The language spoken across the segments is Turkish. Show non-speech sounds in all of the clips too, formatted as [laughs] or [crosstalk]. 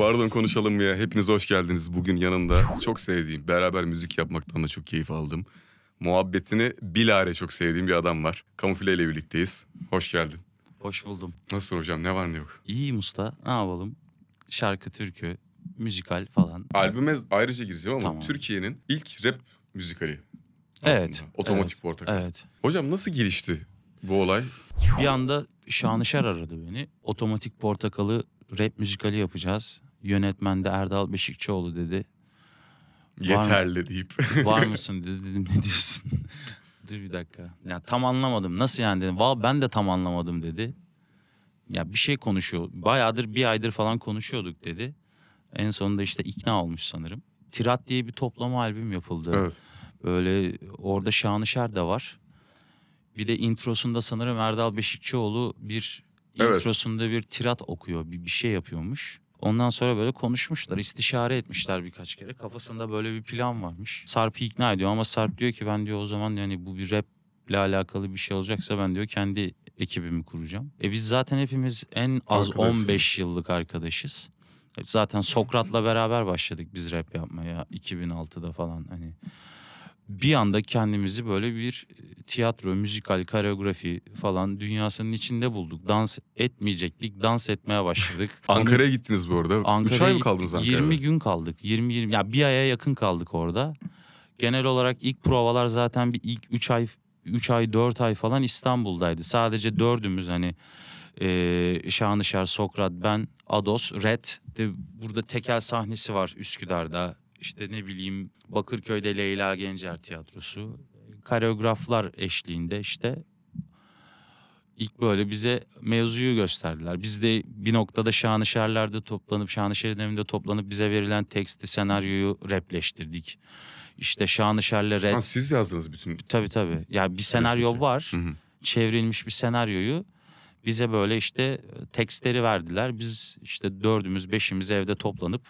Pardon konuşalım ya. Hepiniz hoş geldiniz. Bugün yanımda çok sevdiğim, beraber müzik yapmaktan da çok keyif aldım. Muhabbetini bilare çok sevdiğim bir adam var. Kamufle ile birlikteyiz. Hoş geldin. Hoş buldum. Nasılsın hocam? Ne var ne yok? İyiyim usta. Ne yapalım? Şarkı, türkü, müzikal falan. Albüme ayrıca gireceğim ama Tamam. Türkiye'nin ilk rap müzikali. Aslında. Evet, Otomatik evet, portakal. Evet. Hocam nasıl gelişti bu olay? Bir anda Şanışer aradı beni. Otomatik Portakal'ı rap müzikali yapacağız yönetmen de Erdal Beşikçioğlu dedi. Yeterli var, deyip. var [laughs] mısın dedi, dedim ne diyorsun? [laughs] Dur bir dakika. Ya yani tam anlamadım. Nasıl yani dedim. Valla ben de tam anlamadım dedi. Ya bir şey konuşuyor. Bayağıdır bir aydır falan konuşuyorduk dedi. En sonunda işte ikna olmuş sanırım. Tirat diye bir toplama albüm yapıldı. Evet. Böyle orada Şanışer de var. Bir de introsunda sanırım Erdal Beşikçioğlu bir evet. introsunda bir tirat okuyor. Bir, bir şey yapıyormuş. Ondan sonra böyle konuşmuşlar, istişare etmişler birkaç kere. Kafasında böyle bir plan varmış. Sarp'ı ikna ediyor ama Sarp diyor ki ben diyor o zaman yani bu bir rap ile alakalı bir şey olacaksa ben diyor kendi ekibimi kuracağım. E biz zaten hepimiz en az Arkadaş. 15 yıllık arkadaşız. E zaten Sokrat'la beraber başladık biz rap yapmaya 2006'da falan hani bir anda kendimizi böyle bir e, tiyatro, müzikal, koreografi falan dünyasının içinde bulduk. Dans etmeyecektik, dans etmeye başladık. [laughs] Ankara'ya gittiniz bu arada. Ankara'ya 3 ay mı kaldınız Ankara'da? 20 gün kaldık. 20 20 ya yani bir aya yakın kaldık orada. Genel olarak ilk provalar zaten bir ilk 3 ay 3 ay 4 ay falan İstanbul'daydı. Sadece dördümüz hani e, Şanışer, Sokrat, ben, Ados, Red. De burada tekel sahnesi var Üsküdar'da işte ne bileyim Bakırköy'de Leyla Gencer Tiyatrosu kareograflar eşliğinde işte ilk böyle bize mevzuyu gösterdiler. Biz de bir noktada Şanışerler'de toplanıp Şanışer'in evinde toplanıp bize verilen teksti senaryoyu repleştirdik. İşte Şanışer'le rap. Ha, siz yazdınız bütün. Tabii tabii. Ya yani bir senaryo Resimci. var. Hı hı. Çevrilmiş bir senaryoyu bize böyle işte tekstleri verdiler. Biz işte dördümüz beşimiz evde toplanıp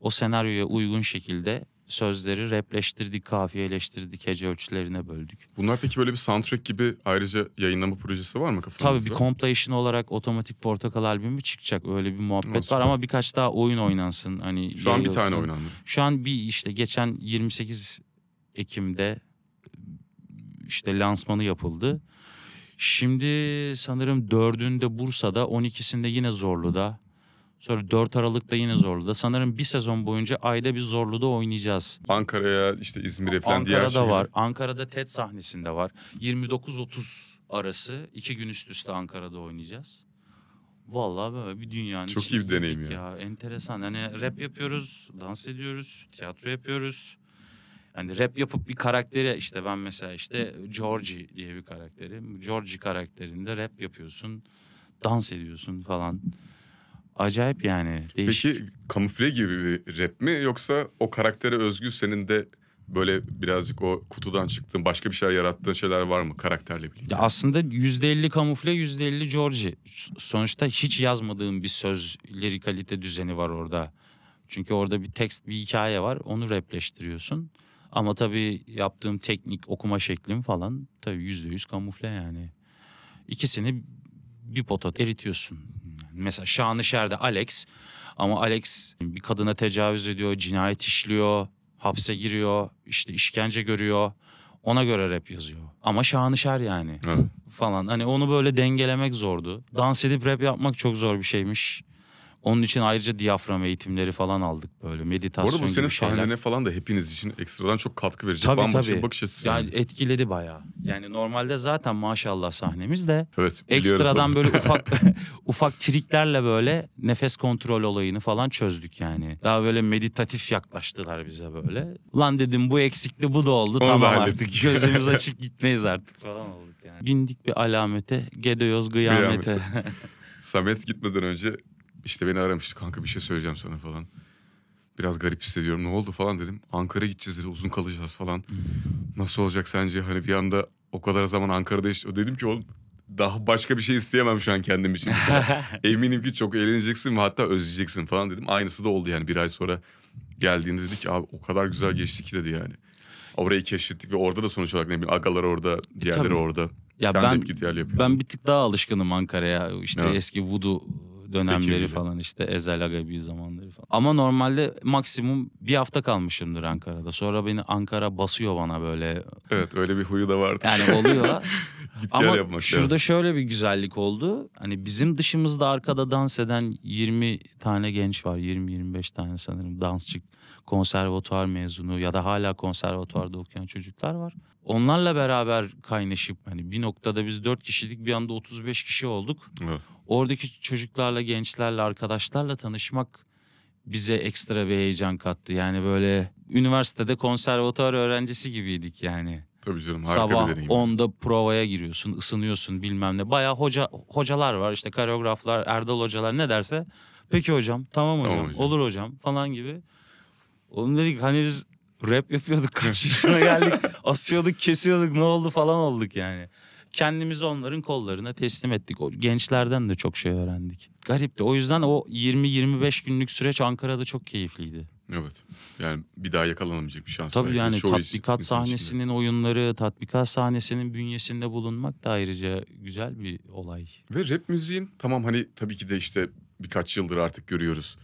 o senaryoya uygun şekilde sözleri repleştirdik, kafiyeleştirdik, hece ölçülerine böldük. Bunlar peki böyle bir soundtrack gibi ayrıca yayınlama projesi var mı kafanızda? Tabii bir compilation olarak Otomatik Portakal albümü çıkacak. Öyle bir muhabbet Nasıl? var ama birkaç daha oyun oynansın. Hani Şu an bir tane oynandı. Şu an bir işte geçen 28 Ekim'de işte lansmanı yapıldı. Şimdi sanırım dördünde Bursa'da, 12'sinde yine Zorlu'da. Sonra 4 Aralık'ta yine Zorlu'da. Sanırım bir sezon boyunca ayda bir Zorlu'da oynayacağız. Ankara'ya işte İzmir'e falan Ankara'da diğer Ankara'da var. Ankara'da TED sahnesinde var. 29-30 arası iki gün üst üste Ankara'da oynayacağız. Vallahi böyle bir dünyanın Çok iyi bir deneyim ya. ya. Enteresan. Hani rap yapıyoruz, dans ediyoruz, tiyatro yapıyoruz. Yani rap yapıp bir karakteri işte ben mesela işte Georgie diye bir karakterim. Georgie karakterinde rap yapıyorsun, dans ediyorsun falan acayip yani. Değişik. Peki kamufle gibi bir rap mi yoksa o karaktere özgü senin de böyle birazcık o kutudan çıktığın başka bir şeyler yarattığın şeyler var mı karakterle birlikte? Ya aslında %50 kamufle %50 George Sonuçta hiç yazmadığım bir söz lirikalite düzeni var orada. Çünkü orada bir tekst bir hikaye var onu rapleştiriyorsun Ama tabii yaptığım teknik okuma şeklim falan tabii %100 kamufle yani. İkisini bir pota eritiyorsun. Mesela Şanlışerde Alex ama Alex bir kadına tecavüz ediyor, cinayet işliyor, hapse giriyor, işte işkence görüyor. Ona göre rap yazıyor. Ama Şanlışer yani. Evet. Falan hani onu böyle dengelemek zordu. Dans edip rap yapmak çok zor bir şeymiş. Onun için ayrıca diyafram eğitimleri falan aldık böyle meditasyon Bu arada bu senin gibi şeyler. falan da hepiniz için ekstradan çok katkı verecek. Tabii Bambaşka tabii. bakış açısı. Yani etkiledi bayağı. Yani normalde zaten maşallah sahnemiz de Evet, ekstradan böyle [laughs] ufak [laughs] ufak triklerle böyle nefes kontrol olayını falan çözdük yani. Daha böyle meditatif yaklaştılar bize böyle. Lan dedim bu eksikli bu da oldu Onu tamam artık gözümüz [laughs] açık gitmeyiz artık falan olduk yani. Bindik bir alamete, gedeyoz gıyamete. Samet gitmeden önce işte beni aramıştı kanka bir şey söyleyeceğim sana falan. Biraz garip hissediyorum ne oldu falan dedim. Ankara gideceğiz dedi uzun kalacağız falan. Hmm. Nasıl olacak sence hani bir anda o kadar zaman Ankara'da işte dedim ki oğlum daha başka bir şey isteyemem şu an kendim için. [laughs] Eminim ki çok eğleneceksin ve hatta özleyeceksin falan dedim. Aynısı da oldu yani bir ay sonra geldiğinde dedi ki abi o kadar güzel geçti ki dedi yani. Orayı keşfettik ve orada da sonuç olarak ne bileyim agalar orada, diğerleri e, orada. Ya Sen ben, de git yer yapıyorsun. Ben bir tık daha alışkınım Ankara'ya. İşte evet. eski voodoo dönemleri Peki, falan işte Ezel Agabi zamanları falan. Ama normalde maksimum bir hafta kalmışımdır Ankara'da. Sonra beni Ankara basıyor bana böyle. Evet öyle bir huyu da vardı. Yani oluyor. [laughs] Git Ama yapmak şurada lazım. şöyle bir güzellik oldu. Hani bizim dışımızda arkada dans eden 20 tane genç var. 20-25 tane sanırım dansçı konservatuar mezunu ya da hala konservatuarda okuyan çocuklar var. Onlarla beraber kaynaşıp hani bir noktada biz 4 kişilik bir anda 35 kişi olduk. Evet. Oradaki çocuklarla, gençlerle, arkadaşlarla tanışmak bize ekstra bir heyecan kattı. Yani böyle üniversitede konservatuar öğrencisi gibiydik yani. Tabii canım harika Sabah bir deneyim. 10'da provaya giriyorsun, ısınıyorsun bilmem ne. Baya hoca hocalar var işte koreograflar, Erdal hocalar ne derse. Peki hocam, tamam hocam, tamam hocam. olur hocam falan gibi. Oğlum dedik hani biz rap yapıyorduk [laughs] kaç yaşına geldik asıyorduk kesiyorduk ne oldu falan olduk yani. Kendimizi onların kollarına teslim ettik. O gençlerden de çok şey öğrendik. Garipti. O yüzden o 20-25 günlük süreç Ankara'da çok keyifliydi. Evet. Yani bir daha yakalanamayacak bir şans. Tabii yani Çoğu tatbikat sahnesinin içinde. oyunları, tatbikat sahnesinin bünyesinde bulunmak da ayrıca güzel bir olay. Ve rap müziğin tamam hani tabii ki de işte birkaç yıldır artık görüyoruz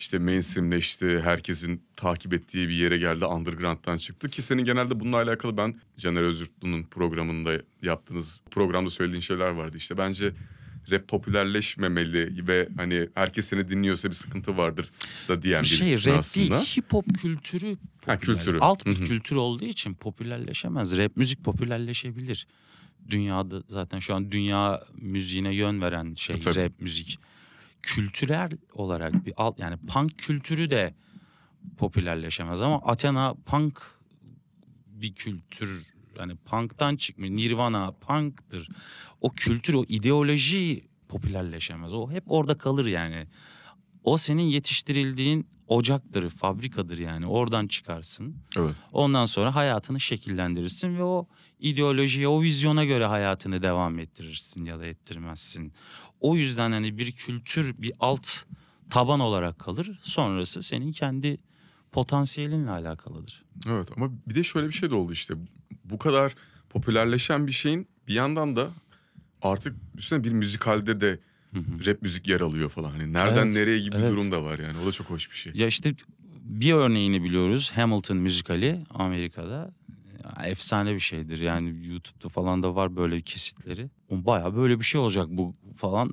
işte mainstreamleşti, herkesin takip ettiği bir yere geldi, underground'dan çıktı ki senin genelde bununla alakalı ben Caner Özürtlü'nün programında yaptığınız programda söylediğin şeyler vardı. İşte bence rap popülerleşmemeli ve hani herkes seni dinliyorsa bir sıkıntı vardır da diyen bir şey, rap aslında. değil, hip hop kültürü, popüler. ha, kültürü. alt bir kültür olduğu için popülerleşemez. Rap müzik popülerleşebilir. Dünyada zaten şu an dünya müziğine yön veren şey e, Tabii. rap müzik kültürel olarak bir alt yani punk kültürü de popülerleşemez ama Athena punk bir kültür yani punk'tan çıkmış Nirvana punk'tır. O kültür o ideoloji popülerleşemez. O hep orada kalır yani. O senin yetiştirildiğin ocaktır, fabrikadır yani. Oradan çıkarsın. Evet. Ondan sonra hayatını şekillendirirsin ve o ideolojiye, o vizyona göre hayatını devam ettirirsin ya da ettirmezsin. O yüzden hani bir kültür, bir alt taban olarak kalır. Sonrası senin kendi potansiyelinle alakalıdır. Evet ama bir de şöyle bir şey de oldu işte. Bu kadar popülerleşen bir şeyin bir yandan da artık üstüne bir müzikalde de Hı Rap müzik yer alıyor falan. Hani nereden evet, nereye gibi evet. bir durum da var yani. O da çok hoş bir şey. Ya işte bir örneğini biliyoruz. Hamilton müzikali Amerika'da efsane bir şeydir. Yani YouTube'da falan da var böyle kesitleri. O Baya böyle bir şey olacak bu falan.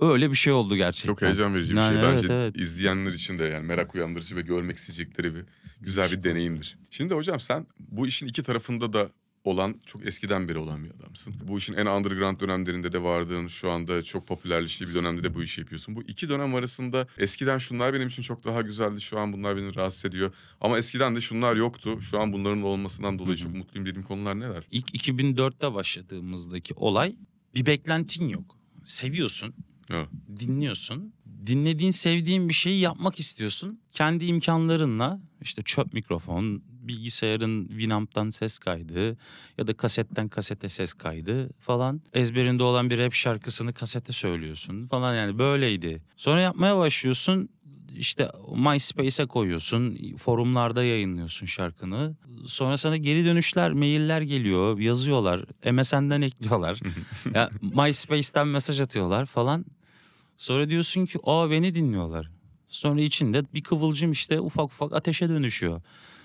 Öyle bir şey oldu gerçekten. Çok heyecan verici bir yani şey. Evet, Bence evet. izleyenler için de yani merak uyandırıcı ve görmek isteyecekleri bir güzel bir deneyimdir. Şimdi hocam sen bu işin iki tarafında da olan çok eskiden beri olan bir adamsın. Bu işin en underground dönemlerinde de vardığın, Şu anda çok popülerleştiği bir dönemde de bu işi yapıyorsun. Bu iki dönem arasında eskiden şunlar benim için çok daha güzeldi. Şu an bunlar beni rahatsız ediyor. Ama eskiden de şunlar yoktu. Şu an bunların olmasından dolayı çok mutluyum dediğim konular neler? İlk 2004'te başladığımızdaki olay bir beklentin yok. Seviyorsun. Evet. Dinliyorsun. Dinlediğin, sevdiğin bir şeyi yapmak istiyorsun. Kendi imkanlarınla işte çöp mikrofon, bilgisayarın Winamp'tan ses kaydı ya da kasetten kasete ses kaydı falan. Ezberinde olan bir rap şarkısını kasete söylüyorsun falan yani böyleydi. Sonra yapmaya başlıyorsun işte MySpace'e koyuyorsun, forumlarda yayınlıyorsun şarkını. Sonra sana geri dönüşler, mailler geliyor, yazıyorlar, MSN'den ekliyorlar. ya MySpace'ten mesaj atıyorlar falan. Sonra diyorsun ki, "Aa beni dinliyorlar." Sonra içinde bir kıvılcım işte ufak ufak ateşe dönüşüyor.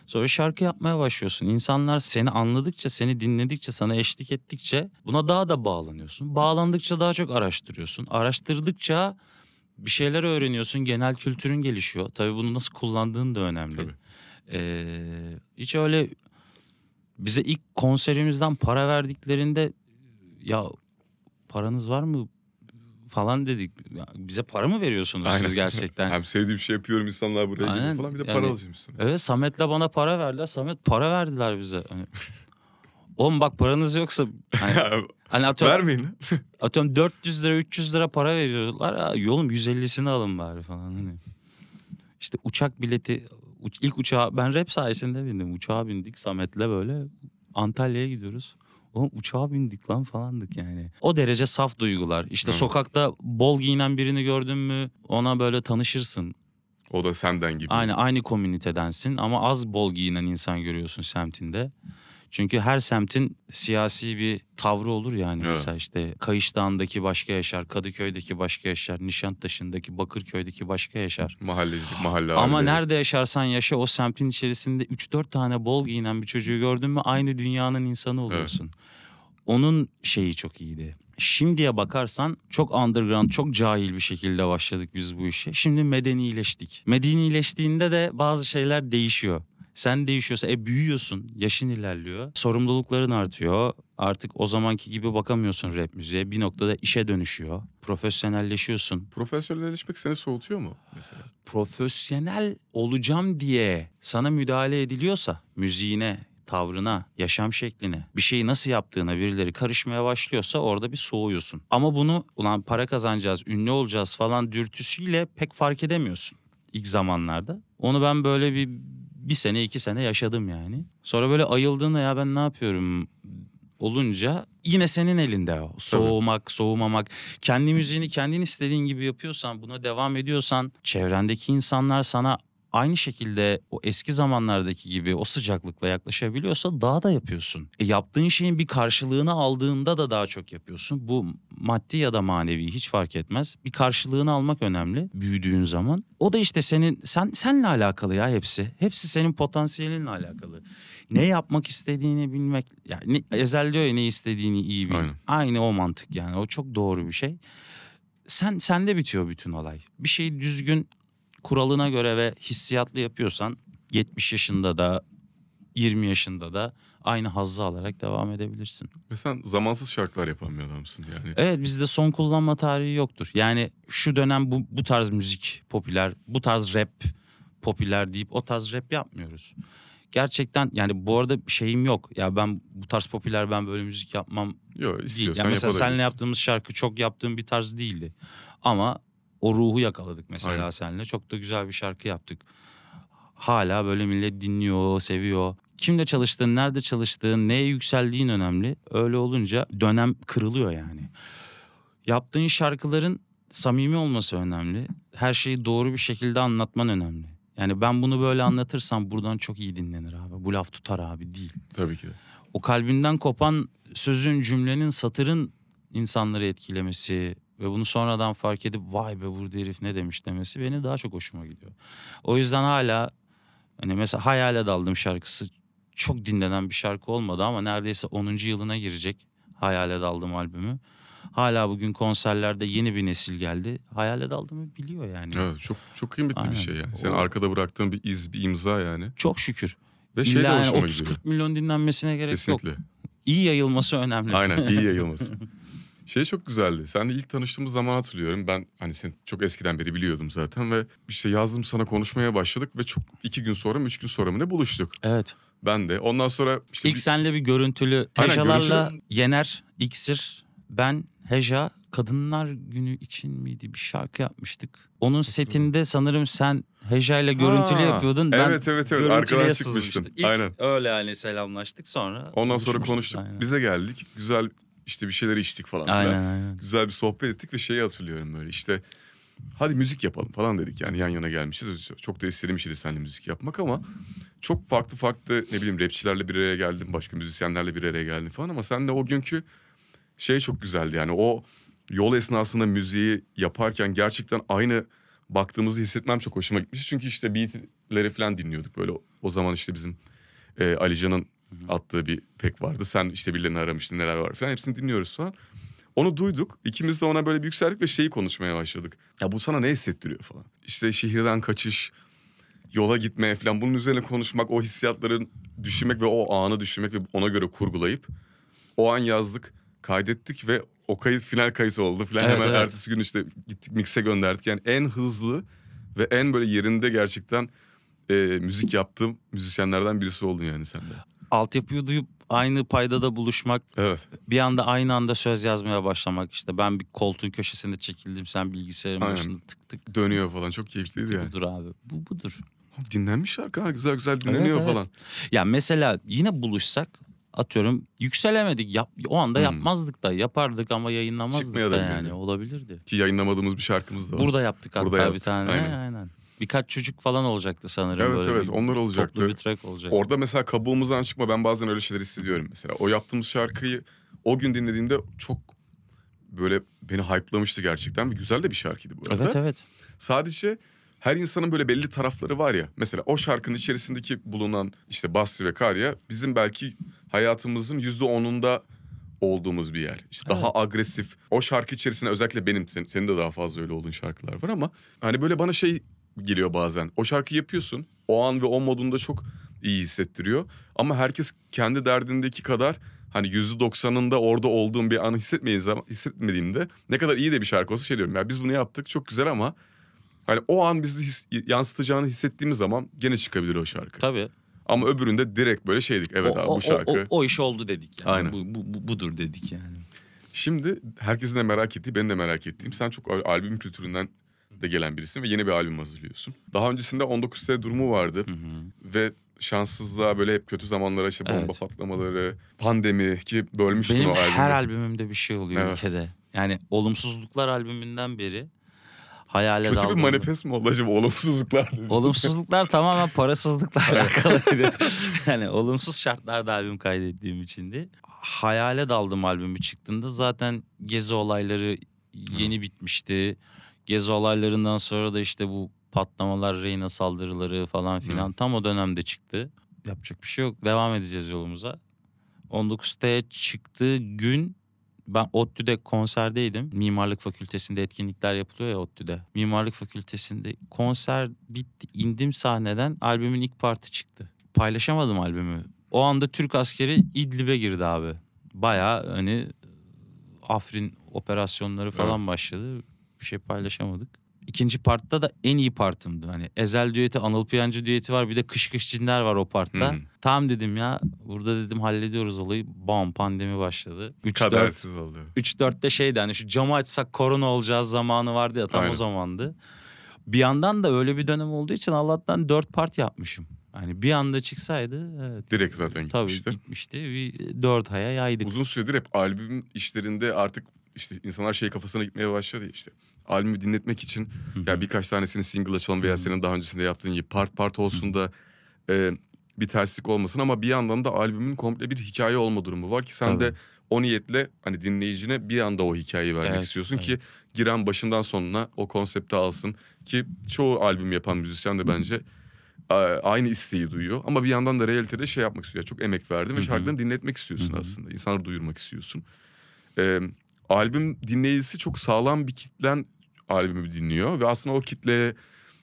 Sonra şarkı yapmaya başlıyorsun. İnsanlar seni anladıkça, seni dinledikçe, sana eşlik ettikçe buna daha da bağlanıyorsun. Bağlandıkça daha çok araştırıyorsun. Araştırdıkça bir şeyler öğreniyorsun. Genel kültürün gelişiyor. Tabii bunu nasıl kullandığın da önemli. Tabii. Ee, hiç öyle bize ilk konserimizden para verdiklerinde ya paranız var mı falan dedik. Ya bize para mı veriyorsunuz Aynen. siz gerçekten? [laughs] Hem sevdiğim şey yapıyorum insanlar buraya Aynen. geliyor falan bir de yani, para alacağım Evet Samet'le bana para verdiler. Samet para verdiler bize. Hani, Oğlum bak paranız yoksa hani, [laughs] hani atıyorum, vermeyin. [laughs] atıyorum 400 lira 300 lira para veriyorlar. Yolum 150'sini alın bari falan hani. İşte uçak bileti ilk uçağa ben rap sayesinde bindim. Uçağa bindik Samet'le böyle Antalya'ya gidiyoruz. Oğlum uçağa bindik lan falandık yani. O derece saf duygular. İşte Hı. sokakta bol giyinen birini gördün mü ona böyle tanışırsın. O da senden gibi. Aynı aynı komünitedensin ama az bol giyinen insan görüyorsun semtinde. Çünkü her semtin siyasi bir tavrı olur yani. Evet. Mesela işte Kayış başka yaşar, Kadıköy'deki başka yaşar, Nişantaşı'ndaki, Bakırköy'deki başka yaşar. Mahallecilik, mahalle Ama abi. nerede yaşarsan yaşa o semtin içerisinde 3-4 tane bol giyinen bir çocuğu gördün mü aynı dünyanın insanı oluyorsun. Evet. Onun şeyi çok iyiydi. Şimdiye bakarsan çok underground, çok cahil bir şekilde başladık biz bu işe. Şimdi medenileştik. Medenileştiğinde de bazı şeyler değişiyor. Sen değişiyorsa e büyüyorsun, yaşın ilerliyor, sorumlulukların artıyor. Artık o zamanki gibi bakamıyorsun rap müziğe. Bir noktada işe dönüşüyor. Profesyonelleşiyorsun. Profesyonelleşmek seni soğutuyor mu mesela? Profesyonel olacağım diye sana müdahale ediliyorsa müziğine, tavrına, yaşam şekline, bir şeyi nasıl yaptığına birileri karışmaya başlıyorsa orada bir soğuyorsun. Ama bunu ulan para kazanacağız, ünlü olacağız falan dürtüsüyle pek fark edemiyorsun ilk zamanlarda. Onu ben böyle bir bir sene iki sene yaşadım yani. Sonra böyle ayıldığında ya ben ne yapıyorum olunca yine senin elinde o. Soğumak, Tabii. soğumamak. Kendi müziğini kendin istediğin gibi yapıyorsan, buna devam ediyorsan çevrendeki insanlar sana aynı şekilde o eski zamanlardaki gibi o sıcaklıkla yaklaşabiliyorsa daha da yapıyorsun. E yaptığın şeyin bir karşılığını aldığında da daha çok yapıyorsun. Bu maddi ya da manevi hiç fark etmez. Bir karşılığını almak önemli büyüdüğün zaman. O da işte senin sen senle alakalı ya hepsi. Hepsi senin potansiyelinle alakalı. Ne yapmak istediğini bilmek. Yani Ezel diyor ya ne istediğini iyi bil. Aynen. Aynı o mantık yani. O çok doğru bir şey sen sende bitiyor bütün olay. Bir şeyi düzgün kuralına göre ve hissiyatlı yapıyorsan 70 yaşında da 20 yaşında da aynı hazzı alarak devam edebilirsin. Ve sen zamansız şarkılar yapan bir adamsın yani. Evet bizde son kullanma tarihi yoktur. Yani şu dönem bu, bu tarz müzik popüler, bu tarz rap popüler deyip o tarz rap yapmıyoruz. Gerçekten yani bu arada şeyim yok. Ya ben bu tarz popüler ben böyle müzik yapmam Yo, değil. Yani mesela seninle yaptığımız şarkı çok yaptığım bir tarz değildi. Ama o ruhu yakaladık mesela Aynen. seninle. Çok da güzel bir şarkı yaptık. Hala böyle millet dinliyor, seviyor. Kimle çalıştığın, nerede çalıştığın, neye yükseldiğin önemli. Öyle olunca dönem kırılıyor yani. Yaptığın şarkıların samimi olması önemli. Her şeyi doğru bir şekilde anlatman önemli. Yani ben bunu böyle anlatırsam buradan çok iyi dinlenir abi. Bu laf tutar abi değil. Tabii ki O kalbinden kopan sözün, cümlenin, satırın insanları etkilemesi, ve bunu sonradan fark edip vay be burada herif ne demiş demesi beni daha çok hoşuma gidiyor. O yüzden hala hani mesela Hayale Daldım şarkısı çok dinlenen bir şarkı olmadı ama neredeyse 10. yılına girecek Hayale Daldım albümü. Hala bugün konserlerde yeni bir nesil geldi. Hayale daldığımı biliyor yani. Evet çok çok kıymetli Aynen. bir şey yani. Sen o... arkada bıraktığın bir iz, bir imza yani. Çok şükür. Ve şey yani 30-40 milyon dinlenmesine gerek Kesinlikle. yok. İyi yayılması önemli. Aynen iyi [laughs] yayılması. Şey çok güzeldi. Seninle ilk tanıştığımız zaman hatırlıyorum. Ben hani seni çok eskiden beri biliyordum zaten ve işte yazdım sana konuşmaya başladık ve çok iki gün sonra mı üç gün sonra mı ne buluştuk. Evet. Ben de. Ondan sonra işte İlk bir- senle bir görüntülü Aynen, Hejalarla görüntülü. Yener, İksir, ben, Heja Kadınlar Günü için miydi bir şarkı yapmıştık. Onun setinde sanırım sen Heja ile görüntülü Ha, yapıyordun. Ben evet evet evet görüntülüye arkadan çıkmıştın. İlk Aynen. öyle hani selamlaştık sonra. Ondan sonra konuştuk. aynen. Bize geldik. Güzel işte bir şeyler içtik falan. Aynen, aynen. Güzel bir sohbet ettik ve şeyi hatırlıyorum böyle işte hadi müzik yapalım falan dedik. Yani yan yana gelmişiz. Çok da istediğim şeydi seninle müzik yapmak ama çok farklı farklı ne bileyim rapçilerle bir araya geldim. Başka müzisyenlerle bir araya geldim falan ama sen de o günkü şey çok güzeldi yani o yol esnasında müziği yaparken gerçekten aynı baktığımızı hissetmem çok hoşuma gitmiş. Çünkü işte beatleri falan dinliyorduk böyle o zaman işte bizim e, Alican'ın Hı-hı. attığı bir pek vardı. Sen işte birilerini aramıştın neler var falan hepsini dinliyoruz falan. Onu duyduk. İkimiz de ona böyle bir yükseldik ve şeyi konuşmaya başladık. Ya bu sana ne hissettiriyor falan. İşte şehirden kaçış, yola gitmeye falan bunun üzerine konuşmak, o hissiyatları düşünmek ve o anı düşünmek ve ona göre kurgulayıp o an yazdık, kaydettik ve o kayıt final kayıt oldu falan. Evet, Hemen evet. ertesi gün işte gittik mikse gönderdik. Yani en hızlı ve en böyle yerinde gerçekten e, müzik yaptığım müzisyenlerden birisi oldun yani sen de altyapıyı duyup aynı paydada buluşmak. Evet. Bir anda aynı anda söz yazmaya başlamak işte. Ben bir koltuğun köşesinde çekildim sen bilgisayarın Aynen. başında tık tık. Dönüyor falan çok keyifliydi yani. Budur abi. Bu budur. Dinlenmiş şarkı güzel güzel dinleniyor evet, evet. falan. Ya mesela yine buluşsak atıyorum yükselemedik. Yap, o anda hmm. yapmazdık da yapardık ama yayınlamazdık da yani. yani olabilirdi. Ki yayınlamadığımız bir şarkımız da var. Burada yaptık Burada yaptık. bir tane. Aynen. Aynen birkaç çocuk falan olacaktı sanırım. Evet böyle evet bir, onlar olacaktı. Toplu bir track olacaktı. Orada mesela kabuğumuzdan çıkma ben bazen öyle şeyler hissediyorum mesela. O yaptığımız şarkıyı o gün dinlediğimde çok böyle beni hype'lamıştı gerçekten. Güzel de bir şarkıydı bu arada. Evet evet. Sadece her insanın böyle belli tarafları var ya. Mesela o şarkının içerisindeki bulunan işte Basri ve Karya bizim belki hayatımızın yüzde onunda olduğumuz bir yer. İşte evet. daha agresif. O şarkı içerisinde özellikle benim senin, de daha fazla öyle olduğun şarkılar var ama hani böyle bana şey geliyor bazen. O şarkı yapıyorsun. O an ve o modunda çok iyi hissettiriyor. Ama herkes kendi derdindeki kadar hani yüzde doksanında orada olduğum bir an hissetmeyin zaman hissetmediğimde ne kadar iyi de bir şarkı olsa şey diyorum ya biz bunu yaptık çok güzel ama hani o an bizi his, yansıtacağını hissettiğimiz zaman gene çıkabilir o şarkı. Tabii. Ama öbüründe direkt böyle şeydik evet o, abi bu şarkı. O, o, o iş oldu dedik yani. Aynen. Bu, bu, bu, budur dedik yani. Şimdi herkesin de merak ettiği, ben de merak ettiğim. Sen çok albüm kültüründen de gelen birisin ve yeni bir albüm hazırlıyorsun. Daha öncesinde 19 sene durumu vardı hı hı. ve şanssızlığa böyle hep kötü zamanlara işte bomba evet. patlamaları, pandemi ki bölmüştüm Benim o albümü. Benim her albümümde bir şey oluyor evet. ülkede. Yani olumsuzluklar albümünden beri hayale Kötü daldığımda. bir manifest mi oldu acaba olumsuzluklar? [laughs] olumsuzluklar tamamen parasızlıkla [laughs] alakalıydı. yani olumsuz şartlarda albüm kaydettiğim içindi. Hayale daldım albümü çıktığında zaten gezi olayları yeni Hı. bitmişti. Gezi olaylarından sonra da işte bu patlamalar, Reyna saldırıları falan filan Hı. tam o dönemde çıktı. Yapacak bir şey yok. Devam edeceğiz yolumuza. 19'da çıktığı gün ben ODTÜ'de konserdeydim. Mimarlık Fakültesi'nde etkinlikler yapılıyor ya ODTÜ'de. Mimarlık Fakültesi'nde konser bitti. indim sahneden albümün ilk parti çıktı. Paylaşamadım albümü. O anda Türk askeri İdlib'e girdi abi. Baya hani Afrin operasyonları falan evet. başladı bir şey paylaşamadık. İkinci partta da en iyi partımdı. Hani Ezel düeti, Anıl Piyancı düeti var. Bir de Kış Kış Cinler var o partta. Hmm. Tamam dedim ya. Burada dedim hallediyoruz olayı. Bam pandemi başladı. 3-4 oluyor. 3-4'te şeydi hani şu camı açsak korona olacağız zamanı vardı ya tam Aynen. o zamandı. Bir yandan da öyle bir dönem olduğu için Allah'tan 4 part yapmışım. Hani bir anda çıksaydı evet. Direkt zaten gitmişti. Tabii gitmişti. Bir dört aya yaydık. Uzun süredir hep albüm işlerinde artık işte insanlar şey kafasına gitmeye başladı işte albümü dinletmek için hı ya birkaç tanesini single açalım veya senin daha öncesinde yaptığın gibi part part olsun da e, bir terslik olmasın ama bir yandan da albümün komple bir hikaye olma durumu var ki sen Tabii. de o niyetle hani dinleyicine bir anda o hikayeyi vermek evet, istiyorsun evet. ki giren başından sonuna o konsepti alsın ki çoğu albüm yapan müzisyen de bence aynı isteği duyuyor ama bir yandan da realitede şey yapmak istiyor. çok emek verdim ve şarkılarını dinletmek istiyorsun aslında. İnsanları duyurmak istiyorsun. Ee, albüm dinleyicisi çok sağlam bir kitlen albümü dinliyor ve aslında o kitle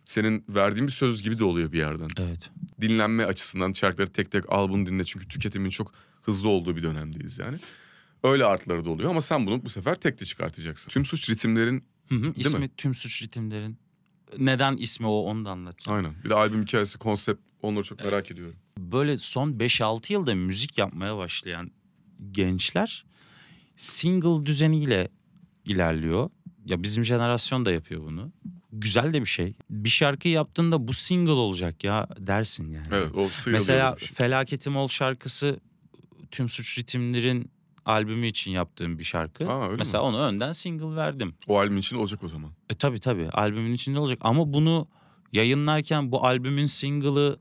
senin verdiğin bir söz gibi de oluyor bir yerden. Evet. Dinlenme açısından şarkıları tek tek al bunu dinle çünkü tüketimin çok hızlı olduğu bir dönemdeyiz yani. Öyle artları da oluyor ama sen bunu bu sefer tek de çıkartacaksın. Tüm suç ritimlerin hı hı, değil ismi, mi? Tüm suç ritimlerin. Neden ismi o onu da anlatacağım. Aynen. Bir de albüm hikayesi, konsept onları çok merak ee, ediyorum. Böyle son 5-6 yılda müzik yapmaya başlayan gençler single düzeniyle ilerliyor. Ya bizim jenerasyon da yapıyor bunu. Güzel de bir şey. Bir şarkı yaptığında bu single olacak ya dersin yani. Evet, o Mesela şey. Felaketim Ol şarkısı tüm suç ritimlerin albümü için yaptığım bir şarkı. Aa, Mesela mi? onu önden single verdim. O albümün içinde olacak o zaman. E tabii tabii albümün içinde olacak ama bunu yayınlarken bu albümün single'ı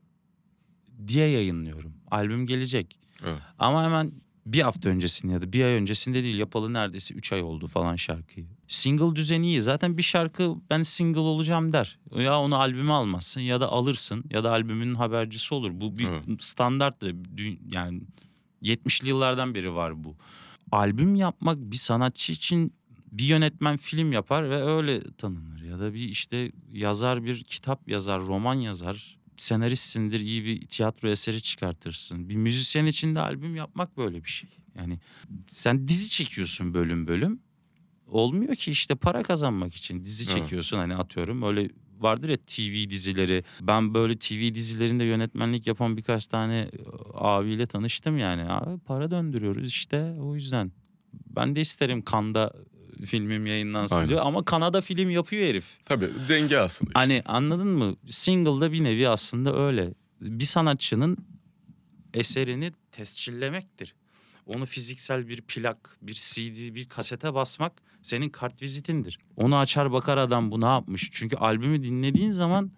diye yayınlıyorum. Albüm gelecek. Evet. Ama hemen bir hafta öncesinde ya da bir ay öncesinde değil yapalı neredeyse 3 ay oldu falan şarkıyı. Single düzeni iyi. Zaten bir şarkı ben single olacağım der. Ya onu albüme almazsın ya da alırsın ya da albümünün habercisi olur. Bu bir evet. standart yani 70'li yıllardan beri var bu. Albüm yapmak bir sanatçı için bir yönetmen film yapar ve öyle tanınır. Ya da bir işte yazar bir kitap yazar, roman yazar. Senaristsindir iyi bir tiyatro eseri çıkartırsın. Bir müzisyen için de albüm yapmak böyle bir şey. Yani sen dizi çekiyorsun bölüm bölüm olmuyor ki işte para kazanmak için dizi çekiyorsun hani atıyorum öyle vardır ya TV dizileri. Ben böyle TV dizilerinde yönetmenlik yapan birkaç tane e, abiyle tanıştım yani. Abi para döndürüyoruz işte o yüzden. Ben de isterim Kanda e, filmim yayınlansın Aynen. diyor ama Kanada film yapıyor herif. Tabii denge aslında. Işte. Hani anladın mı? Single'da bir nevi aslında öyle. Bir sanatçının eserini tescillemektir. Onu fiziksel bir plak, bir CD, bir kasete basmak senin kart vizitindir. Onu açar bakar adam bu ne yapmış. Çünkü albümü dinlediğin zaman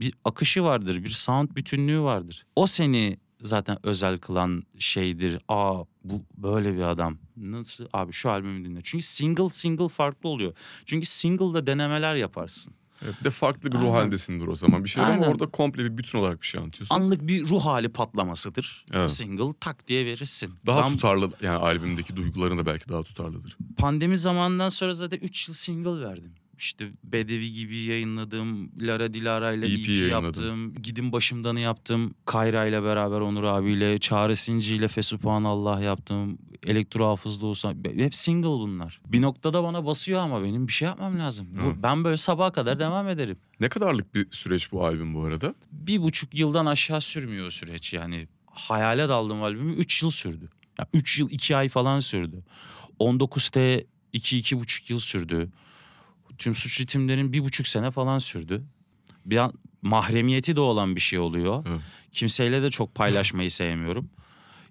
bir akışı vardır, bir sound bütünlüğü vardır. O seni zaten özel kılan şeydir. Aa bu böyle bir adam. Nasıl abi şu albümü dinle. Çünkü single single farklı oluyor. Çünkü single'da denemeler yaparsın. Evet, bir de farklı bir ruh Aynen. o zaman. Bir şey ama orada komple bir bütün olarak bir şey anlatıyorsun. Anlık bir ruh hali patlamasıdır. Evet. Single tak diye verirsin. Daha ben... tutarlı yani albümdeki duyguların da belki daha tutarlıdır. Pandemi zamanından sonra zaten 3 yıl single verdim işte Bedevi gibi yayınladığım, Lara Dilara ile EP yaptım, gidin Başımdan'ı yaptım, Kayra ile beraber Onur abiyle, Çağrı Sinci ile Fesu Puan Allah yaptım, Elektro Hafızlı olsa hep single bunlar. Bir noktada bana basıyor ama benim bir şey yapmam lazım. Bu, ben böyle sabaha kadar devam ederim. Ne kadarlık bir süreç bu albüm bu arada? Bir buçuk yıldan aşağı sürmüyor o süreç yani. Hayale daldım albümü üç yıl sürdü. Yani üç yıl iki ay falan sürdü. iki iki buçuk yıl sürdü tüm suç ritimlerin bir buçuk sene falan sürdü. Bir an, mahremiyeti de olan bir şey oluyor. Evet. Kimseyle de çok paylaşmayı [laughs] sevmiyorum.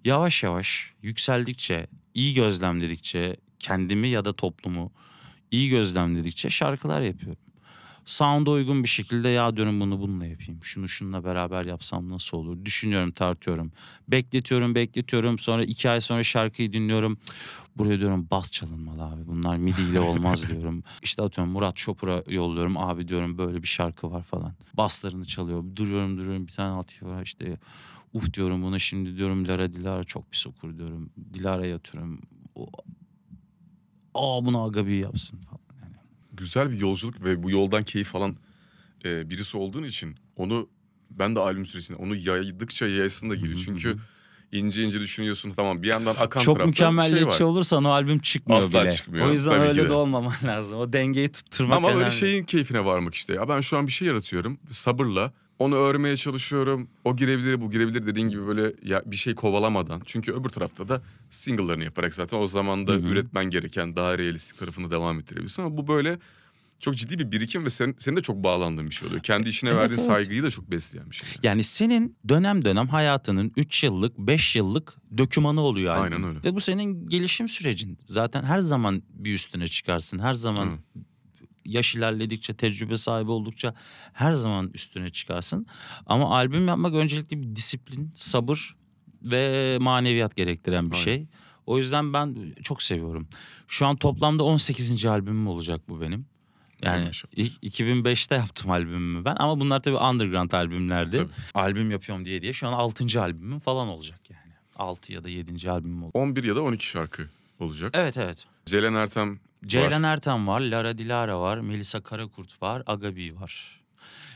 Yavaş yavaş yükseldikçe, iyi gözlemledikçe kendimi ya da toplumu iyi gözlemledikçe şarkılar yapıyorum sound'a uygun bir şekilde ya diyorum bunu bununla yapayım. Şunu şununla beraber yapsam nasıl olur? Düşünüyorum, tartıyorum. Bekletiyorum, bekletiyorum. Sonra iki ay sonra şarkıyı dinliyorum. Buraya diyorum bas çalınmalı abi. Bunlar midiyle olmaz [laughs] diyorum. İşte atıyorum Murat Şopur'a yolluyorum. Abi diyorum böyle bir şarkı var falan. Baslarını çalıyor. Duruyorum duruyorum bir tane altı var işte. Uf diyorum buna şimdi diyorum Lara Dilara çok pis okur diyorum. Dilara yatıyorum. O... Aa bunu Agabi yapsın güzel bir yolculuk ve bu yoldan keyif alan e, birisi olduğun için onu ben de albüm süresinde onu yaydıkça yayasın da geliyor. Çünkü ince ince düşünüyorsun tamam bir yandan akan Çok mükemmellikçi şey var. olursan o albüm çıkmıyor Asla bile. çıkmıyor. O yüzden Tabii öyle de. de olmaman lazım. O dengeyi tutturmak Ama önemli. öyle şeyin keyfine varmak işte. Ya ben şu an bir şey yaratıyorum sabırla onu örmeye çalışıyorum. O girebilir, bu girebilir dediğin gibi böyle ya bir şey kovalamadan. Çünkü öbür tarafta da single'larını yaparak zaten o zaman da üretmen gereken daha realistik tarafını devam ettirebilirsin. Ama bu böyle çok ciddi bir birikim ve sen, senin de çok bağlandığın bir şey oluyor. Kendi işine evet, verdiğin evet. saygıyı da çok besleyen bir şey. Yani. yani senin dönem dönem hayatının 3 yıllık, 5 yıllık dökümanı oluyor. Aynen albüm. öyle. Ve bu senin gelişim sürecin. Zaten her zaman bir üstüne çıkarsın. Her zaman Hı yaş ilerledikçe, tecrübe sahibi oldukça her zaman üstüne çıkarsın. Ama albüm yapmak öncelikle bir disiplin, sabır ve maneviyat gerektiren bir şey. O yüzden ben çok seviyorum. Şu an toplamda 18. albümüm olacak bu benim. Yani 2005'te yaptım albümümü ben ama bunlar tabii underground albümlerdi. Tabii. Albüm yapıyorum diye diye şu an 6. albümüm falan olacak yani. 6 ya da 7. albümüm olacak. 11 ya da 12 şarkı olacak. Evet evet. Celen Ertem Ceylan Ertem var, Lara Dilara var, Melisa Karakurt var, Agabi var.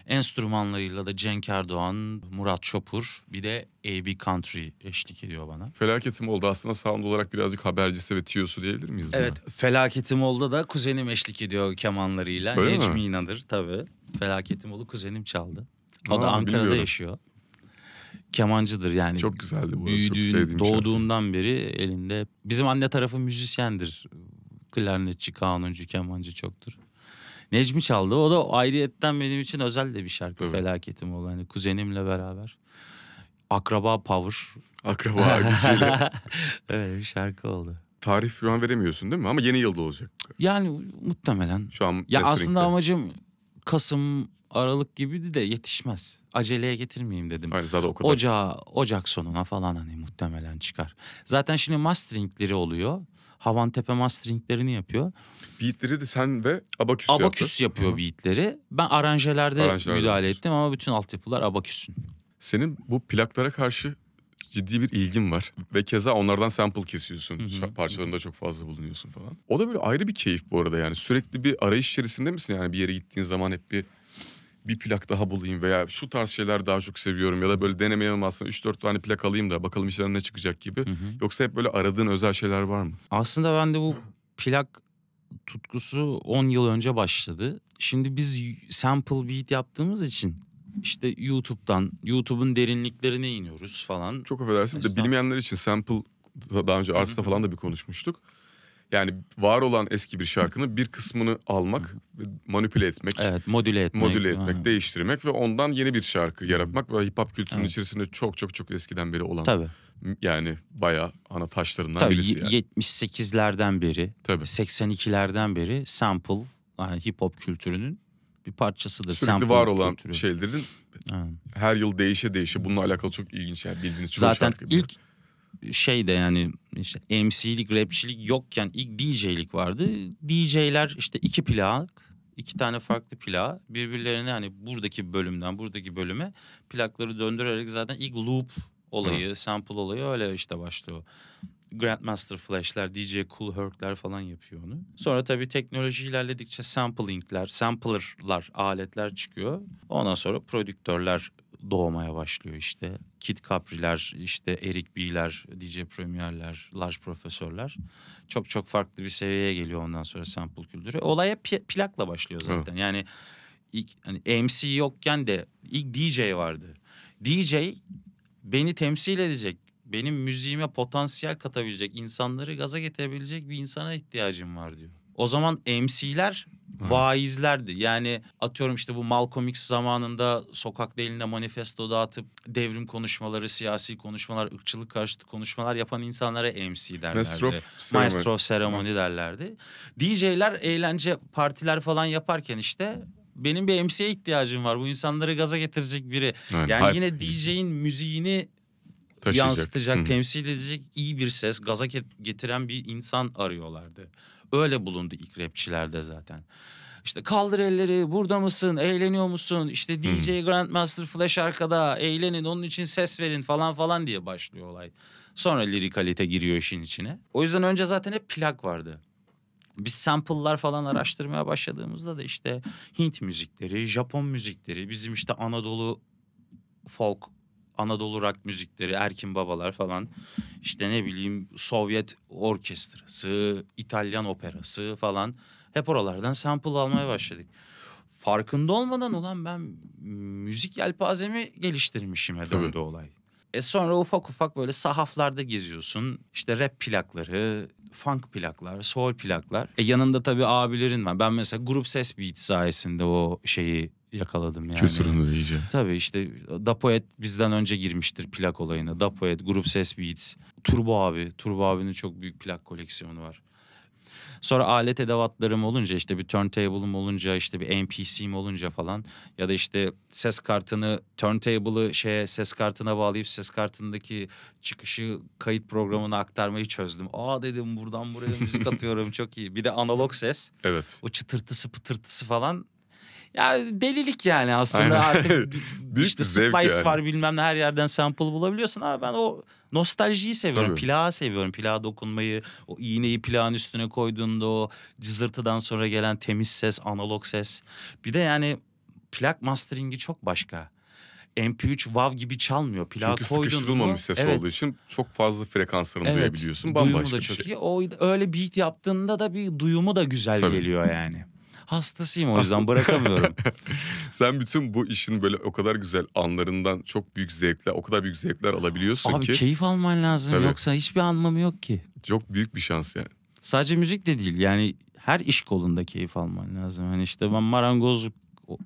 Enstrümanlarıyla da Cenk Erdoğan, Murat Çopur bir de AB Country eşlik ediyor bana. Felaketim oldu aslında sound olarak birazcık habercisi ve tiyosu diyebilir miyiz? Buna? Evet Felaketim oldu da kuzenim eşlik ediyor kemanlarıyla. Öyle Necmi mi? İnanır tabii. Felaketim oldu kuzenim çaldı. O Aa, da Ankara'da bilmiyorum. yaşıyor. Kemancıdır yani. Çok güzeldi bu. Büyüdüğün, çok doğduğundan şey. beri elinde. Bizim anne tarafı müzisyendir klarnetçi, kanuncu, kemancı çoktur. Necmi çaldı. O da ayrıyetten benim için özel de bir şarkı evet. felaketim oldu. Hani kuzenimle beraber. Akraba Power. Akraba gücüyle. [laughs] evet bir şarkı oldu. Tarif şu an veremiyorsun değil mi? Ama yeni yılda olacak. Yani muhtemelen. Şu an Ya aslında amacım Kasım, Aralık gibiydi de yetişmez. Aceleye getirmeyeyim dedim. Aynen zaten o kadar. Ocağa, Ocak sonuna falan hani muhtemelen çıkar. Zaten şimdi masteringleri oluyor. Havantepe masteringlerini yapıyor. Beatleri de sen ve Abaküs yaptın. Abaküs yapıyor hı beatleri. Ben aranjelerde, aranjelerde müdahale ettim ama bütün altyapılar Abaküs'ün. Senin bu plaklara karşı ciddi bir ilgin var. hı Ve keza onlardan sample kesiyorsun. Hı-hı. Parçalarında çok fazla bulunuyorsun falan. O da böyle ayrı bir keyif bu arada yani. Sürekli bir arayış içerisinde misin? Yani bir yere gittiğin zaman hep bir bir plak daha bulayım veya şu tarz şeyler daha çok seviyorum ya da böyle deneme aslında 3-4 tane plak alayım da bakalım işler ne çıkacak gibi. Hı hı. Yoksa hep böyle aradığın özel şeyler var mı? Aslında ben de bu plak tutkusu 10 yıl önce başladı. Şimdi biz sample beat yaptığımız için işte YouTube'dan, YouTube'un derinliklerine iniyoruz falan. Çok affedersin Esnaf. de bilmeyenler için sample daha önce Ars'ta falan da bir konuşmuştuk. Yani var olan eski bir şarkının bir kısmını almak, manipüle etmek, evet, modüle etmek, modüle etmek, ha. değiştirmek ve ondan yeni bir şarkı yaratmak ve hip hop kültürünün evet. içerisinde çok çok çok eskiden beri olan. Tabii. Yani bayağı ana taşlarından Tabii, birisi. Yani. 78'lerden beri, Tabii. 82'lerden beri sample yani hip hop kültürünün bir parçasıdır. Sürekli sample var olan kültürü. şeylerin ha. her yıl değişe değişe bununla alakalı çok ilginç yani bildiğiniz çok Zaten şarkı. Zaten ilk şey de yani işte MC'lik, rapçilik yokken ilk DJ'lik vardı. DJ'ler işte iki plak, iki tane farklı plak birbirlerine hani buradaki bölümden buradaki bölüme plakları döndürerek zaten ilk loop olayı, Hı. sample olayı öyle işte başlıyor. Grandmaster Flash'ler, DJ Cool Herc'ler falan yapıyor onu. Sonra tabii teknoloji ilerledikçe sampling'ler, sampler'lar, aletler çıkıyor. Ondan sonra prodüktörler doğmaya başlıyor işte. Kit Capri'ler, işte Eric B'ler, DJ Premier'ler, Large Profesör'ler. Çok çok farklı bir seviyeye geliyor ondan sonra sample kültürü. Olaya pi- plakla başlıyor zaten. Hı. Yani ilk hani MC yokken de ilk DJ vardı. DJ beni temsil edecek, benim müziğime potansiyel katabilecek, insanları gaza getirebilecek bir insana ihtiyacım var diyor. O zaman MC'ler vaizlerdi. Yani atıyorum işte bu Malcolm X zamanında sokak elinde manifesto dağıtıp devrim konuşmaları, siyasi konuşmalar, ırkçılık karşıtı konuşmalar yapan insanlara MC derlerdi. Maestro, Maestro seremoni derlerdi. DJ'ler eğlence partiler falan yaparken işte benim bir MC'ye ihtiyacım var. Bu insanları gaza getirecek biri. Yani, yani yine DJ'in müziğini taşıyacak. yansıtacak, Hı-hı. temsil edecek iyi bir ses, gaza getiren bir insan arıyorlardı. Öyle bulundu ilk rapçilerde zaten. İşte kaldır elleri burada mısın eğleniyor musun işte DJ hmm. Grandmaster Flash arkada eğlenin onun için ses verin falan falan diye başlıyor olay. Sonra lirikalite giriyor işin içine. O yüzden önce zaten hep plak vardı. Biz sample'lar falan araştırmaya başladığımızda da işte Hint müzikleri, Japon müzikleri, bizim işte Anadolu folk Anadolu rock müzikleri, Erkin Babalar falan. İşte ne bileyim Sovyet orkestrası, İtalyan operası falan. Hep oralardan sample almaya başladık. Farkında olmadan ulan ben müzik yelpazemi geliştirmişim döndü olay. E sonra ufak ufak böyle sahaflarda geziyorsun. İşte rap plakları, funk plaklar, soul plaklar. E yanında tabii abilerin var. Ben mesela grup ses beat sayesinde o şeyi yakaladım yani. Küsürünü iyice. Tabii işte Dapoet bizden önce girmiştir plak olayına. Dapoet, Grup Ses Beats, Turbo abi. Turbo abinin çok büyük plak koleksiyonu var. Sonra alet edevatlarım olunca işte bir turntable'ım olunca işte bir NPC'm olunca falan ya da işte ses kartını turntable'ı şeye ses kartına bağlayıp ses kartındaki çıkışı kayıt programına aktarmayı çözdüm. Aa dedim buradan buraya müzik [laughs] atıyorum çok iyi. Bir de analog ses. Evet. O çıtırtısı pıtırtısı falan ya delilik yani aslında Aynen. artık [laughs] Büyük işte Spice yani. var bilmem ne her yerden sample bulabiliyorsun. Abi ben o nostaljiyi seviyorum. Tabii. Plağı seviyorum. Plağa dokunmayı, o iğneyi plağın üstüne koyduğunda o cızırtıdan sonra gelen temiz ses, analog ses. Bir de yani plak masteringi çok başka. MP3 WAV gibi çalmıyor. Plağı Çünkü sıkıştırılmamış ses evet. olduğu için çok fazla frekanslarını evet. duyabiliyorsun. Bambaşka duyumu da çok şey. iyi. O öyle beat yaptığında da bir duyumu da güzel Tabii. geliyor yani. Hastasıyım o yüzden bırakamıyorum. [laughs] Sen bütün bu işin böyle o kadar güzel anlarından çok büyük zevkler, o kadar büyük zevkler alabiliyorsun Abi, ki. Abi keyif alman lazım Tabii. yoksa hiçbir anlamı yok ki. Çok büyük bir şans yani. Sadece müzik de değil yani her iş kolunda keyif alman lazım. Hani işte ben marangozluk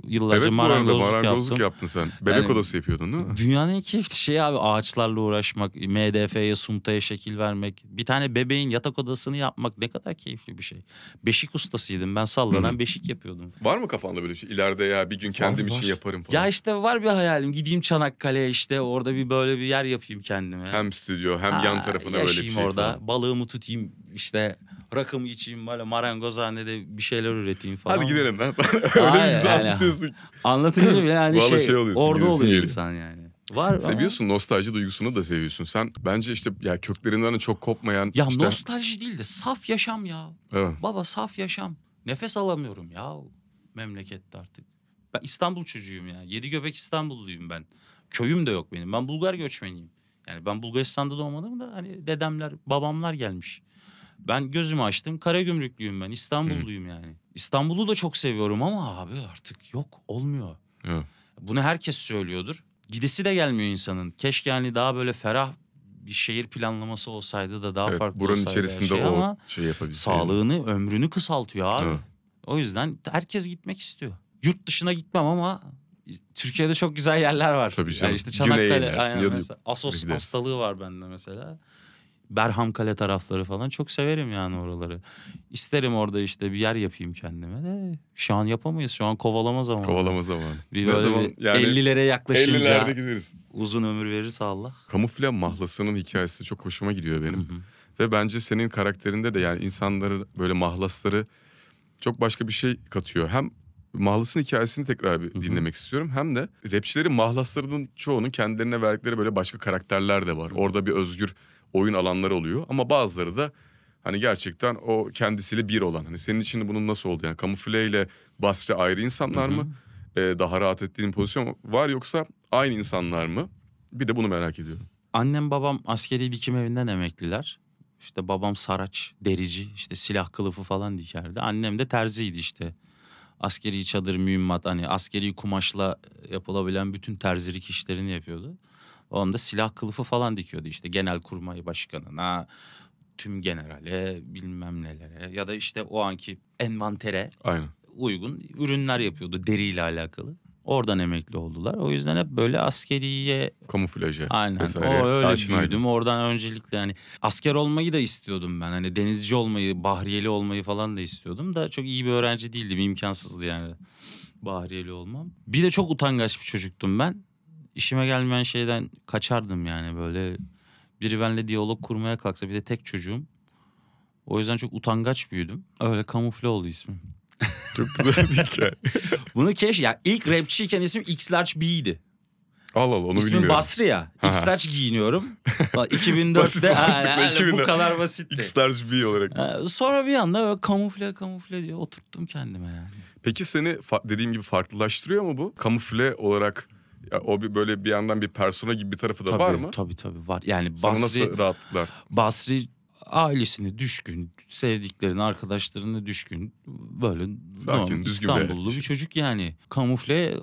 Yıllarca evet, marangozluk, marangozluk yaptın sen. Bebek yani, odası yapıyordun değil mi? Dünyanın en keyifli şeyi abi ağaçlarla uğraşmak, MDF'ye, sumtaya şekil vermek. Bir tane bebeğin yatak odasını yapmak ne kadar keyifli bir şey. Beşik ustasıydım ben sallanan Hı. beşik yapıyordum. Var mı kafanda böyle bir şey? İleride ya bir gün kendim var, için var. yaparım falan. Ya işte var bir hayalim. Gideyim Çanakkale'ye işte orada bir böyle bir yer yapayım kendime. Hem stüdyo hem Aa, yan tarafına böyle bir şey orada. Falan. Balığımı tutayım işte rakımı içeyim böyle marangozhanede bir şeyler üreteyim falan. Hadi gidelim lan. [laughs] Öyle güzel yani, anlatıyorsun. Anlatınca bile yani [laughs] şey, şey oluyorsun, orada oluyor gelin. insan yani. Var Seviyorsun ama... nostalji duygusunu da seviyorsun. Sen bence işte ya köklerinden çok kopmayan. Ya işte... nostalji değil de saf yaşam ya. Evet. Baba saf yaşam. Nefes alamıyorum ya memlekette artık. Ben İstanbul çocuğuyum ya. Yedi göbek İstanbulluyum ben. Köyüm de yok benim. Ben Bulgar göçmeniyim. Yani ben Bulgaristan'da doğmadım da hani dedemler, babamlar gelmiş. Ben gözümü açtım. kara Karagümrüklüyüm ben. İstanbulluyum Hı. yani. İstanbul'u da çok seviyorum ama abi artık yok olmuyor. Hı. Bunu herkes söylüyordur. Gidesi de gelmiyor insanın. Keşke yani daha böyle ferah bir şehir planlaması olsaydı da daha evet, farklı buranın olsaydı içerisinde şey o ama şey yapabilseydi. Sağlığını, ömrünü kısaltıyor abi. Hı. O yüzden herkes gitmek istiyor. Yurt dışına gitmem ama Türkiye'de çok güzel yerler var. Tabii canım. Yani işte Çanakkale, aynen mesela, Asos hastalığı var bende mesela. Berhamkale tarafları falan çok severim yani oraları. İsterim orada işte bir yer yapayım kendime de. Şu an yapamayız. Şu an kovalama zamanı. Kovalama zamanı. Bir böyle zaman, yani 50'lere yaklaşınca 50'lerde gideriz. uzun ömür verirse Allah. Kamufle mahlasının hikayesi çok hoşuma gidiyor benim. Hı hı. Ve bence senin karakterinde de yani insanları böyle mahlasları çok başka bir şey katıyor. Hem mahlasın hikayesini tekrar bir Hı-hı. dinlemek istiyorum. Hem de rapçilerin mahlaslarının çoğunun kendilerine verdikleri böyle başka karakterler de var. Orada bir özgür oyun alanları oluyor. Ama bazıları da hani gerçekten o kendisiyle bir olan. Hani senin için bunun nasıl oldu? Yani kamufle ile Basri ayrı insanlar Hı-hı. mı? Ee, daha rahat ettiğin pozisyon var yoksa aynı insanlar mı? Bir de bunu merak ediyorum. Annem babam askeri dikim evinden emekliler. İşte babam saraç, derici, işte silah kılıfı falan dikerdi. Annem de terziydi işte. Askeri çadır mühimmat hani askeri kumaşla yapılabilen bütün terzilik işlerini yapıyordu. Onda silah kılıfı falan dikiyordu işte genel kurmay başkanına, tüm generale, bilmem nelere ya da işte o anki envantere Aynen. uygun ürünler yapıyordu deriyle alakalı. Oradan emekli oldular. O yüzden hep böyle askeriye... Kamuflajı. Aynen. Vesaire. O öyle Aşinaydı. büyüdüm. Oradan öncelikle hani asker olmayı da istiyordum ben. Hani denizci olmayı, bahriyeli olmayı falan da istiyordum da çok iyi bir öğrenci değildim. imkansızdı yani bahriyeli olmam. Bir de çok utangaç bir çocuktum ben işime gelmeyen şeyden kaçardım yani böyle. Biri benimle diyalog kurmaya kalksa bir de tek çocuğum. O yüzden çok utangaç büyüdüm. Öyle kamufle oldu ismim. [laughs] Çok güzel bir hikaye. [laughs] Bunu keş ya ilk rapçiyken ismim X-Large B'ydi. Al al onu İsmim bilmiyorum. Basri ya. X-Large giyiniyorum. 2004'te [laughs] yani, bu kadar basitti. X-Large B olarak. sonra bir anda böyle kamufle kamufle diye oturttum kendime yani. Peki seni dediğim gibi farklılaştırıyor mu bu? Kamufle olarak ya, o bir böyle bir yandan bir persona gibi bir tarafı da tabii, var mı? Tabii tabii var. Yani Sana Basri, nasıl rahatlıklar? Basri ailesini düşkün, sevdiklerini, arkadaşlarını düşkün böyle Sakin, normal, İstanbullu bir, bir şey. çocuk yani. Kamufle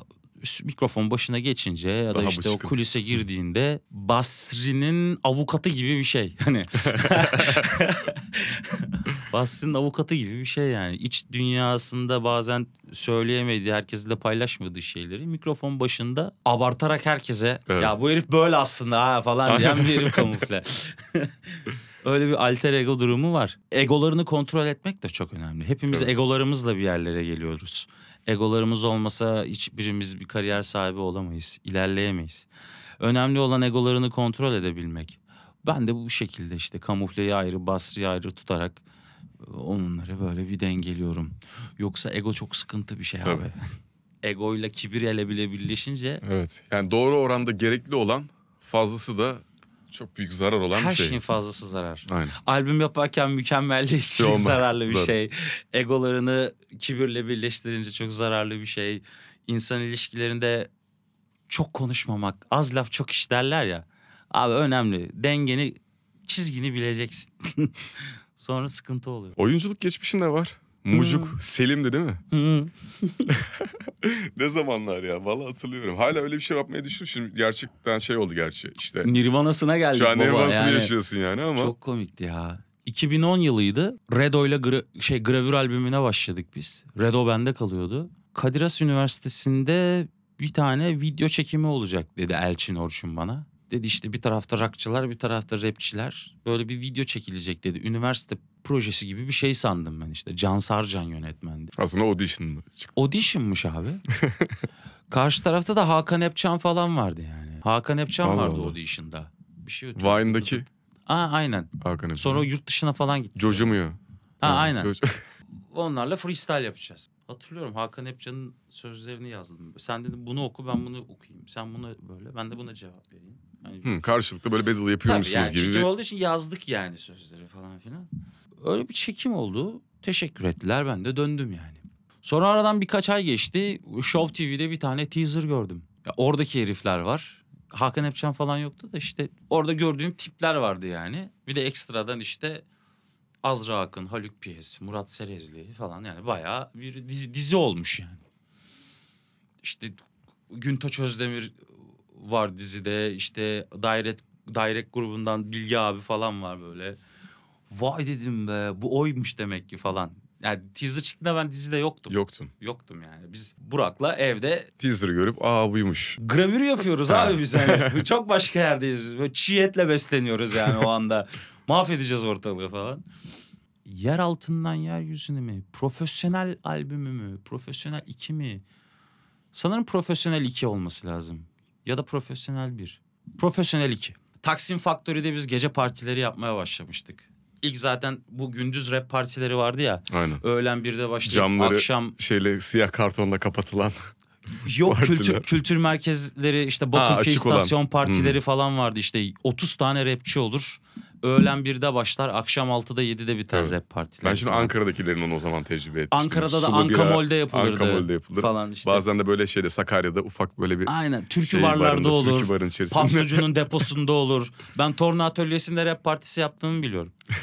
mikrofon başına geçince ya da Daha işte bışkın. o kulise girdiğinde Basri'nin avukatı gibi bir şey. Hani [laughs] [laughs] Basri'nin avukatı gibi bir şey yani. İç dünyasında bazen söyleyemediği, herkesle paylaşmadığı şeyleri mikrofon başında abartarak herkese evet. ya bu herif böyle aslında ha falan diyen bir herif kamufle. [laughs] Öyle bir alter ego durumu var. Egolarını kontrol etmek de çok önemli. Hepimiz Tabii. egolarımızla bir yerlere geliyoruz. Egolarımız olmasa hiçbirimiz bir kariyer sahibi olamayız, ilerleyemeyiz. Önemli olan egolarını kontrol edebilmek. Ben de bu şekilde işte kamufleyi ayrı, basriyi ayrı tutarak onları böyle bir dengeliyorum. Yoksa ego çok sıkıntı bir şey Tabii. abi. [laughs] Ego ile kibir ele bile birleşince. Evet. Yani doğru oranda gerekli olan fazlası da çok büyük zarar olan Her bir şey. Her şeyin fazlası zarar. Aynen. Albüm yaparken mükemmelliyetçilik şey zararlı bir zarar. şey. Egolarını kibirle birleştirince çok zararlı bir şey. İnsan ilişkilerinde çok konuşmamak, az laf çok iş derler ya. Abi önemli. Dengeni, çizgini bileceksin. [laughs] Sonra sıkıntı oluyor. Oyunculuk geçmişin de var. Mucuk hmm. de değil mi? Hmm. [laughs] ne zamanlar ya valla hatırlıyorum. Hala öyle bir şey yapmayı düşünüyorum. Şimdi gerçekten şey oldu gerçi işte. Nirvana'sına geldik baba. Şu an Nirvana'sını yani, yaşıyorsun yani ama. Çok komikti ya. 2010 yılıydı. Redo ile gra- şey gravür albümüne başladık biz. Redo bende kalıyordu. Kadir Has Üniversitesi'nde bir tane video çekimi olacak dedi Elçin Orçun bana dedi işte bir tarafta rakçılar bir tarafta rapçiler. Böyle bir video çekilecek dedi. Üniversite projesi gibi bir şey sandım ben işte. Can Sarcan yönetmendi. Aslında audition mı? Audition'mış abi. [laughs] Karşı tarafta da Hakan Epçan falan vardı yani. Hakan Epçan Allah vardı Allah. audition'da. Bir şey Vine'daki. Aa aynen. Hakan Epçan. Sonra yurt dışına falan gitti. Coşumuyor. Ha, ha aynen. Onlarla freestyle yapacağız. Hatırlıyorum Hakan Epcan'ın sözlerini yazdım. Sen dedin bunu oku ben bunu okuyayım. Sen bunu böyle ben de buna cevap vereyim. Yani Hı, karşılıklı böyle battle yapıyor tabii musunuz yani gibi. Çekim ve... olduğu için yazdık yani sözleri falan filan. Öyle bir çekim oldu. Teşekkür ettiler ben de döndüm yani. Sonra aradan birkaç ay geçti. Show TV'de bir tane teaser gördüm. Ya oradaki herifler var. Hakan Epcan falan yoktu da işte orada gördüğüm tipler vardı yani. Bir de ekstradan işte Azra Akın, Haluk Piyes, Murat Serezli falan yani bayağı bir dizi, dizi olmuş yani. İşte Güntaç Özdemir var dizide işte Direct, Direct grubundan Bilge abi falan var böyle. Vay dedim be bu oymuş demek ki falan. Yani teaser çıktığında ben dizide yoktum. Yoktum. Yoktum yani. Biz Burak'la evde... Teaser'ı görüp aa buymuş. Gravür yapıyoruz abi biz yani. [laughs] Çok başka yerdeyiz. Böyle çiğ etle besleniyoruz yani o anda. [laughs] Mahvedeceğiz ortalığı falan yer altından yeryüzünü mi? Profesyonel albümü mü? Profesyonel iki mi? Sanırım profesyonel iki olması lazım. Ya da profesyonel bir. Profesyonel iki. Taksim Factory'de biz gece partileri yapmaya başlamıştık. İlk zaten bu gündüz rap partileri vardı ya. Aynen. Öğlen birde başlayıp Camları akşam... şeyle siyah kartonla kapatılan. [laughs] Yok kültür, kültür merkezleri işte Bakırköy istasyon olan. partileri hmm. falan vardı işte 30 tane rapçi olur öğlen 1'de başlar, akşam 6'da 7'de biter evet. rap partileri. Ben şimdi Ankara'dakilerin onu o zaman tecrübe ettim. Ankara'da da Ankamol'de yapılırdı. Ankamol'de yapılır. Falan işte. Bazen de böyle şeyde Sakarya'da ufak böyle bir Aynen. Türkü şey, barlarda olur. Türkü barın içerisinde. Papsucunun deposunda olur. Ben Torna Atölyesi'nde rap partisi yaptığımı biliyorum. [laughs]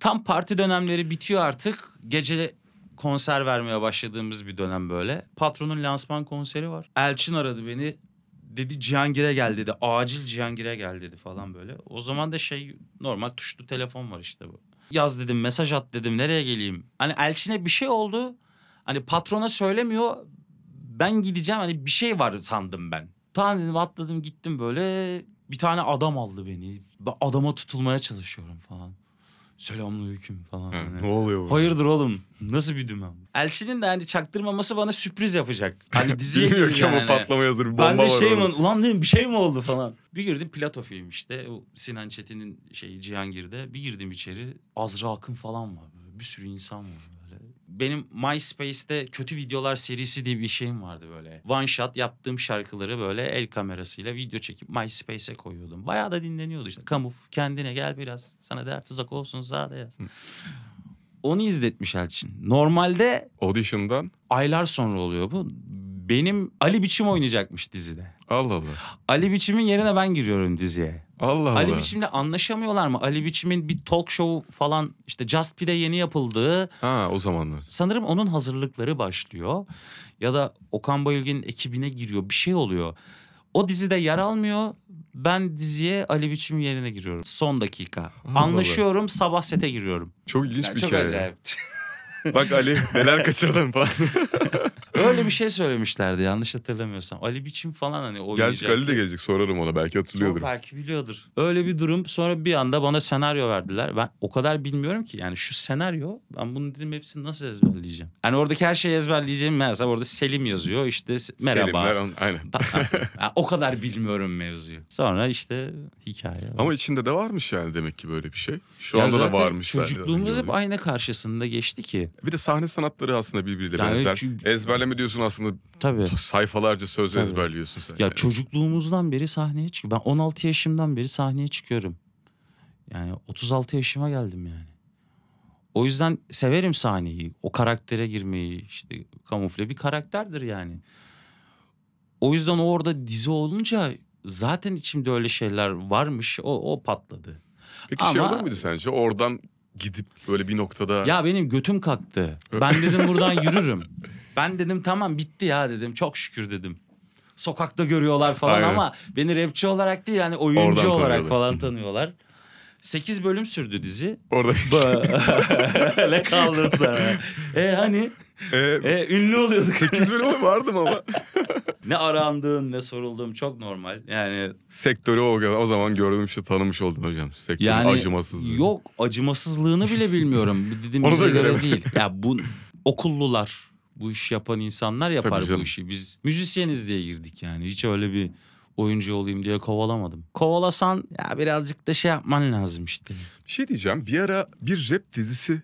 Tam parti dönemleri bitiyor artık. Gece konser vermeye başladığımız bir dönem böyle. Patronun lansman konseri var. Elçin aradı beni dedi Cihangir'e gel dedi. Acil Cihangir'e gel dedi falan böyle. O zaman da şey normal tuşlu telefon var işte bu. Yaz dedim mesaj at dedim nereye geleyim. Hani Elçin'e bir şey oldu. Hani patrona söylemiyor. Ben gideceğim hani bir şey var sandım ben. Tamam dedim atladım gittim böyle. Bir tane adam aldı beni. Ben adama tutulmaya çalışıyorum falan selamünaleyküm falan. Hı, hani. Ne oluyor bu? Hayırdır oğlum? Nasıl bir dümen? Elçinin de hani çaktırmaması bana sürpriz yapacak. Hani [laughs] diziye Bilmiyor ki yani. ama patlama hazır bomba ben de var şey mi, ulan dedim bir şey mi oldu falan. bir girdim Plato film işte. O Sinan Çetin'in şeyi Cihangir'de. Bir girdim içeri. Azra Akın falan var. Böyle bir sürü insan var benim MySpace'te kötü videolar serisi diye bir şeyim vardı böyle. One shot yaptığım şarkıları böyle el kamerasıyla video çekip MySpace'e koyuyordum. Bayağı da dinleniyordu işte. Kamuf kendine gel biraz. Sana dert uzak olsun zade yaz. Onu izletmiş Elçin. Normalde... Audition'dan? Aylar sonra oluyor bu. Benim Ali Biçim oynayacakmış dizide. Allah Allah. Ali Biçim'in yerine ben giriyorum diziye. Allah Allah. Ali Biçim'le anlaşamıyorlar mı? Ali Biçim'in bir talk show falan işte Just Be'de yeni yapıldığı. Ha o zamanlar. Sanırım onun hazırlıkları başlıyor. Ya da Okan Bayülgen'in ekibine giriyor bir şey oluyor. O dizide yer almıyor. Ben diziye Ali Biçim yerine giriyorum. Son dakika. Allah Anlaşıyorum Allah. sabah sete giriyorum. Çok ilginç yani bir çok hikaye. Çok acayip. [laughs] Bak Ali neler kaçırdın falan. [laughs] Öyle bir şey söylemişlerdi yanlış hatırlamıyorsam. Ali Biçim falan hani oynayacak. Gerçi Ali de gelecek sorarım ona belki hatırlıyordur. Sonra belki biliyordur. Öyle bir durum sonra bir anda bana senaryo verdiler. Ben o kadar bilmiyorum ki yani şu senaryo ben bunu dedim hepsini nasıl ezberleyeceğim. Hani oradaki her şeyi ezberleyeceğim mesela orada Selim yazıyor işte merhaba. Selimler aynen. o kadar bilmiyorum mevzuyu. Sonra işte hikaye. Var. Ama içinde de varmış yani demek ki böyle bir şey. Şu ya anda da varmış. Çocukluğumuz hep ayna karşısında geçti ki. Bir de sahne sanatları aslında birbiriyle yani benzer. Çünkü... Ezberleme diyorsun aslında Tabii. sayfalarca söz Tabii. ezberliyorsun sen. Ya yani. çocukluğumuzdan beri sahneye çık. Ben 16 yaşımdan beri sahneye çıkıyorum. Yani 36 yaşıma geldim yani. O yüzden severim sahneyi. O karaktere girmeyi işte kamufle bir karakterdir yani. O yüzden o orada dizi olunca zaten içimde öyle şeyler varmış. O, o patladı. Peki şey Ama... şey olur muydu sence? Oradan gidip böyle bir noktada... Ya benim götüm kalktı. Ben dedim buradan yürürüm. Ben dedim tamam bitti ya dedim. Çok şükür dedim. Sokakta görüyorlar falan Aynen. ama beni rapçi olarak değil yani oyuncu olarak falan tanıyorlar. 8 bölüm sürdü dizi. Orada. Ne [laughs] kaldım sana. E hani ee, e, ünlü oluyorduk. 8 bölüme vardım ama. [laughs] ne arandığım ne sorulduğum çok normal. Yani sektörü o, o zaman gördüm şu tanımış oldun hocam. Sektörün yani, acımasızlığı. Yok acımasızlığını bile bilmiyorum. Dediğimize [laughs] göre, göre değil. Ya bu okullular bu iş yapan insanlar yapar bu işi. Biz müzisyeniz diye girdik yani. Hiç öyle bir oyuncu olayım diye kovalamadım. Kovalasan ya birazcık da şey yapman lazım işte. Bir şey diyeceğim. Bir ara bir rap dizisi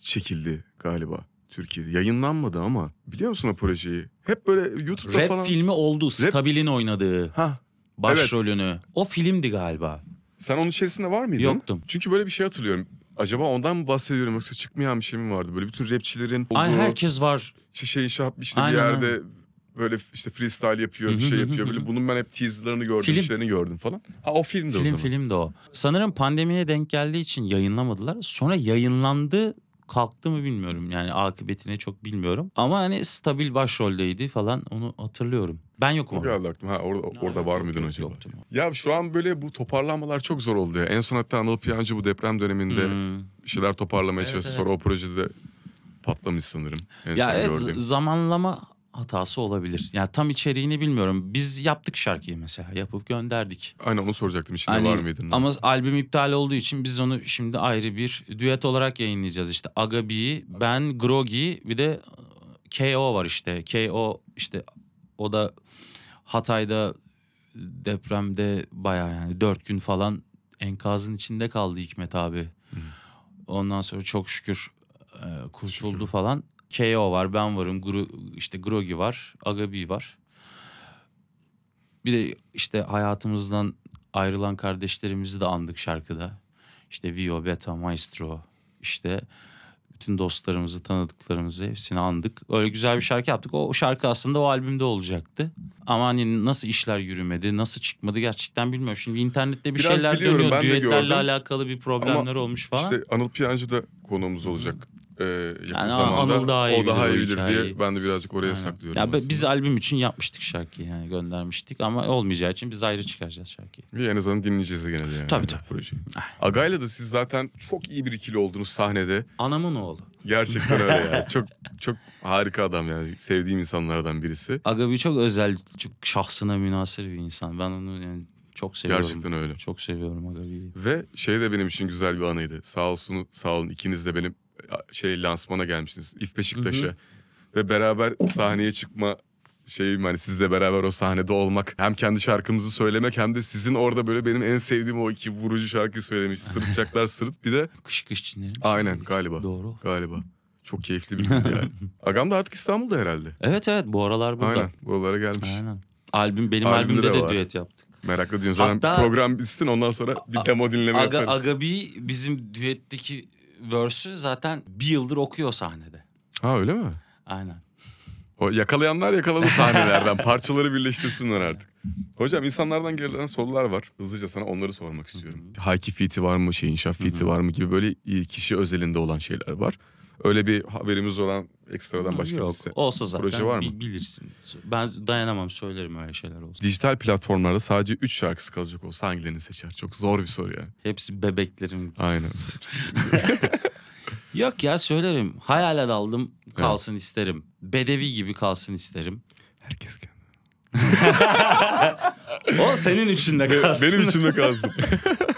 çekildi galiba. Türkiye'de. Yayınlanmadı ama biliyor musun o projeyi? Hep böyle YouTube'da Rap falan. Rap filmi oldu. Stabil'in oynadığı. Ha. Başrolünü. Evet. O filmdi galiba. Sen onun içerisinde var mıydın? Yoktum. Çünkü böyle bir şey hatırlıyorum. Acaba ondan mı bahsediyorum yoksa çıkmayan bir şey mi vardı? Böyle bütün rapçilerin olduğu... Ay herkes var. Şişe inşaat şey işte bir yerde böyle işte freestyle yapıyor, bir şey yapıyor. Böyle bunun ben hep teaserlarını gördüm, film. şeylerini gördüm falan. Ha o filmdi film, o zaman. Film de o. Sanırım pandemiye denk geldiği için yayınlamadılar. Sonra yayınlandı kalktı mı bilmiyorum. Yani akıbetini çok bilmiyorum. Ama hani stabil başroldeydi falan onu hatırlıyorum. Ben yokum. Bir orada. Ha, orada var mıydın yok, acaba? Yoktum. Ya şu an böyle bu toparlanmalar çok zor oldu ya. En son hatta Anıl Piyancı bu deprem döneminde hmm. şeyler toparlamaya evet, çalıştı. Evet. Sonra o projede patlamış sanırım. En ya son evet gördüğüm. zamanlama hatası olabilir. Yani tam içeriğini bilmiyorum. Biz yaptık şarkıyı mesela. Yapıp gönderdik. Aynen onu soracaktım. İçinde hani, var mıydın? Ama albüm iptal olduğu için biz onu şimdi ayrı bir düet olarak yayınlayacağız. İşte Agabi'yi, ben, Grogi bir de e, KO var işte. KO işte o da Hatay'da depremde baya yani dört gün falan enkazın içinde kaldı Hikmet abi. Hı. Ondan sonra çok şükür e, kurtuldu şükür. falan. KO var, ben varım, Gro işte Grogi var, Agabi var. Bir de işte hayatımızdan ayrılan kardeşlerimizi de andık şarkıda. İşte Vio, Beta, Maestro, işte bütün dostlarımızı, tanıdıklarımızı hepsini andık. Öyle güzel bir şarkı yaptık. O şarkı aslında o albümde olacaktı. Ama hani nasıl işler yürümedi, nasıl çıkmadı gerçekten bilmiyorum. Şimdi internette bir Biraz şeyler biliyorum, dönüyor. Ben Düetlerle gördüm. alakalı bir problemler Ama olmuş falan. İşte Anıl Piyancı da konuğumuz olacak ee, yani zamanda Anıl daha iyi o daha iyi bilir diye ben de birazcık oraya Aynen. saklıyorum. Ya aslında. biz albüm için yapmıştık şarkıyı yani göndermiştik ama olmayacağı için biz ayrı çıkaracağız şarkıyı. Bir en azından dinleyeceğiz gene yani. Tabii tabii. Proje. Ah. Agay'la da siz zaten çok iyi bir ikili oldunuz sahnede. Anamın oğlu. Gerçekten öyle [laughs] yani. Çok çok harika adam yani. Sevdiğim insanlardan birisi. Aga bir çok özel, çok şahsına münasır bir insan. Ben onu yani çok seviyorum. Gerçekten öyle. Çok seviyorum Agabi'yi. Ve şey de benim için güzel bir anıydı. Sağ olsun, sağ olun ikiniz de benim şey lansmana gelmişsiniz, İf Beşiktaş'a. Hı hı. Ve beraber sahneye çıkma şeyim hani sizle beraber o sahnede olmak hem kendi şarkımızı söylemek hem de sizin orada böyle benim en sevdiğim o iki vurucu şarkıyı söylemiş. Sırıtacaklar [laughs] sırıt bir de. Kış kış çinlerim. Aynen galiba. Doğru. Galiba. Çok keyifli bir gün [laughs] yani. Agam da artık İstanbul'da herhalde. Evet evet bu aralar burada. Aynen buralara gelmiş. Aynen. Albüm benim albümde, albümde de, de düet yaptık. Meraklı diyorsun. Zaten Hatta, program bitsin ondan sonra bir demo dinleme Aga, yaparız. Aga B bizim düetteki verse'ü zaten bir yıldır okuyor sahnede. Ha öyle mi? Aynen. O yakalayanlar yakaladı sahnelerden. [laughs] Parçaları birleştirsinler artık. Hocam insanlardan gelen sorular var. Hızlıca sana onları sormak istiyorum. fiti var mı, şey fiti var mı gibi böyle e, kişi özelinde olan şeyler var. Öyle bir haberimiz olan ekstradan başka Yok, bir olsa zaten proje var mı? bilirsin. Ben dayanamam söylerim öyle şeyler olsa. Dijital platformlarda sadece 3 şarkısı kalacak olsa hangilerini seçer? Çok zor bir soru Yani. Hepsi bebeklerim. Aynen. [laughs] Yok ya söylerim. Hayale daldım kalsın evet. isterim. Bedevi gibi kalsın isterim. Herkes kendi. [laughs] o senin içinde kalsın. Benim içimde kalsın. [laughs]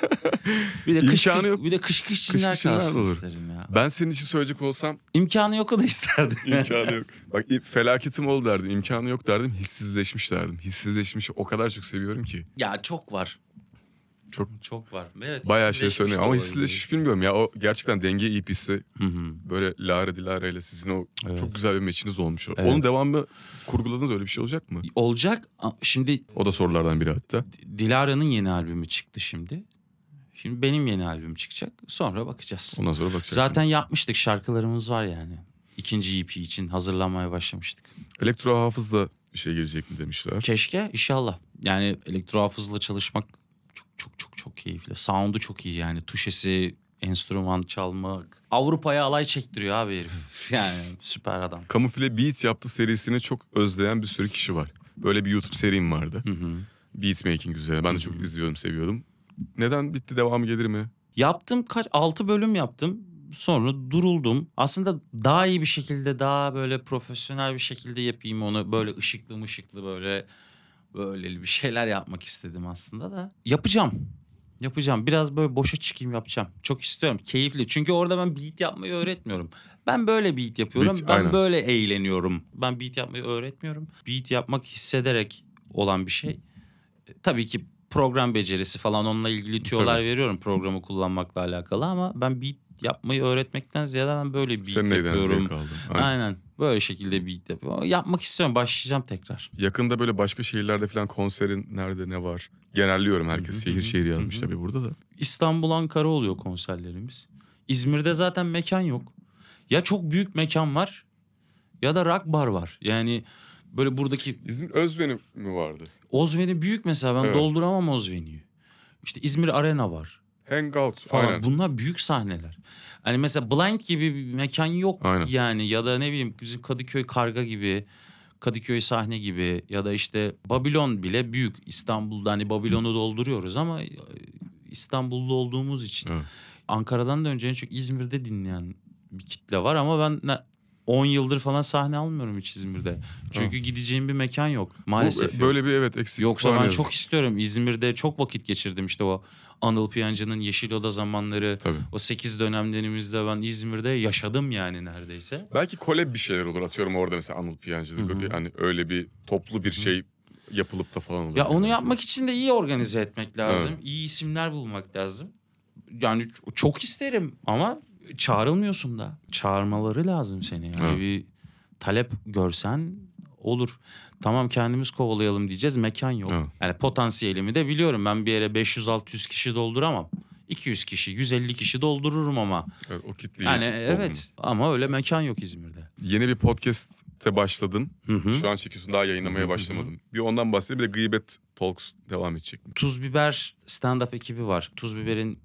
bir de kış, İmkanı yok. Bir de kış kış çinler kış, kış kalsın olur. isterim ya. Ben senin için söyleyecek olsam... imkanı yok o da isterdim. [laughs] imkanı yok. Bak felaketim oldu derdim. İmkanı yok derdim. Hissizleşmiş derdim. Hissizleşmiş. o kadar çok seviyorum ki. Ya çok var. Çok çok var. Evet, bayağı şey söylüyor ama hissizleşmiş bilmiyorum ya. O gerçekten denge iyi hissi. Böyle Lara Dilara ile sizin o evet. çok güzel bir meçiniz olmuş. Evet. Onun devamı kurguladınız öyle bir şey olacak mı? Olacak. Şimdi o da sorulardan biri hatta. Dilara'nın yeni albümü çıktı şimdi. Şimdi benim yeni albüm çıkacak. Sonra bakacağız. Ondan sonra bakacağız. Zaten yapmıştık şarkılarımız var yani. İkinci EP için hazırlanmaya başlamıştık. Elektro hafızla bir şey gelecek mi demişler. Keşke inşallah. Yani elektro hafızla çalışmak çok çok çok çok keyifli. Sound'u çok iyi yani. Tuşesi, enstrüman çalmak. Avrupa'ya alay çektiriyor abi herif. Yani süper adam. Kamufle Beat yaptı serisini çok özleyen bir sürü kişi var. Böyle bir YouTube serim vardı. Hı hı. Beat making üzerine. Ben de çok izliyorum, seviyordum. Neden bitti devamı gelir mi? Yaptım kaç 6 bölüm yaptım. Sonra duruldum. Aslında daha iyi bir şekilde daha böyle profesyonel bir şekilde yapayım onu. Böyle ışıklı ışıklı böyle böyle bir şeyler yapmak istedim aslında da. Yapacağım. Yapacağım. Biraz böyle boşa çıkayım yapacağım. Çok istiyorum. Keyifli. Çünkü orada ben beat yapmayı öğretmiyorum. Ben böyle beat yapıyorum. Beat, ben aynen. böyle eğleniyorum. Ben beat yapmayı öğretmiyorum. Beat yapmak hissederek olan bir şey. E, tabii ki program becerisi falan onunla ilgili tüyolar Tabii. veriyorum programı kullanmakla alakalı ama ben beat yapmayı öğretmekten ziyade ben böyle beat Sen yapıyorum. Aynen. Aynen. Böyle şekilde beat yapıyorum. Yapmak istiyorum. Başlayacağım tekrar. Yakında böyle başka şehirlerde falan konserin nerede ne var? Genelliyorum herkes. Hı-hı. Şehir şehir yazmış Hı-hı. tabii burada da. İstanbul, Ankara oluyor konserlerimiz. İzmir'de zaten mekan yok. Ya çok büyük mekan var ya da rock bar var. Yani böyle buradaki... İzmir Özveni mi vardı? Ozveni büyük mesela ben evet. dolduramam Ozveni'yi. İşte İzmir Arena var. Hangout falan. Aynen. Bunlar büyük sahneler. Hani mesela Blind gibi bir mekan yok aynen. yani ya da ne bileyim bizim Kadıköy Karga gibi Kadıköy sahne gibi ya da işte Babilon bile büyük İstanbul'da hani Babilon'u dolduruyoruz ama e, İstanbul'da olduğumuz için evet. Ankara'dan da önce en çok İzmir'de dinleyen bir kitle var ama ben 10 yıldır falan sahne almıyorum hiç İzmir'de. Çünkü ha. gideceğim bir mekan yok maalesef. Bu, e, böyle yok. bir evet eksik Yoksa var ben çok istiyorum. İzmir'de çok vakit geçirdim işte o Anıl Piyancı'nın Yeşil Oda zamanları. Tabii. O 8 dönemlerimizde ben İzmir'de yaşadım yani neredeyse. Belki kole bir şeyler olur atıyorum orada mesela Anıl Piyancı'da hani öyle bir toplu bir Hı-hı. şey yapılıp da falan olur. Ya onu yapmak için de iyi organize etmek lazım. Evet. İyi isimler bulmak lazım. Yani çok isterim ama çağrılmıyorsun da. Çağırmaları lazım seni. Yani evet. bir talep görsen olur. Tamam kendimiz kovalayalım diyeceğiz. Mekan yok. Evet. Yani potansiyelimi de biliyorum. Ben bir yere 500-600 kişi dolduramam. 200 kişi, 150 kişi doldururum ama. Evet, o kitleyi. Yani evet olmalı. ama öyle mekan yok İzmir'de. Yeni bir podcast'e başladın. Hı-hı. Şu an çekiyorsun daha yayınlamaya Hı-hı. başlamadın. Bir ondan bahsedelim. bir de Gıybet Talks devam edecek. Tuz Biber stand-up ekibi var. Tuz Biber'in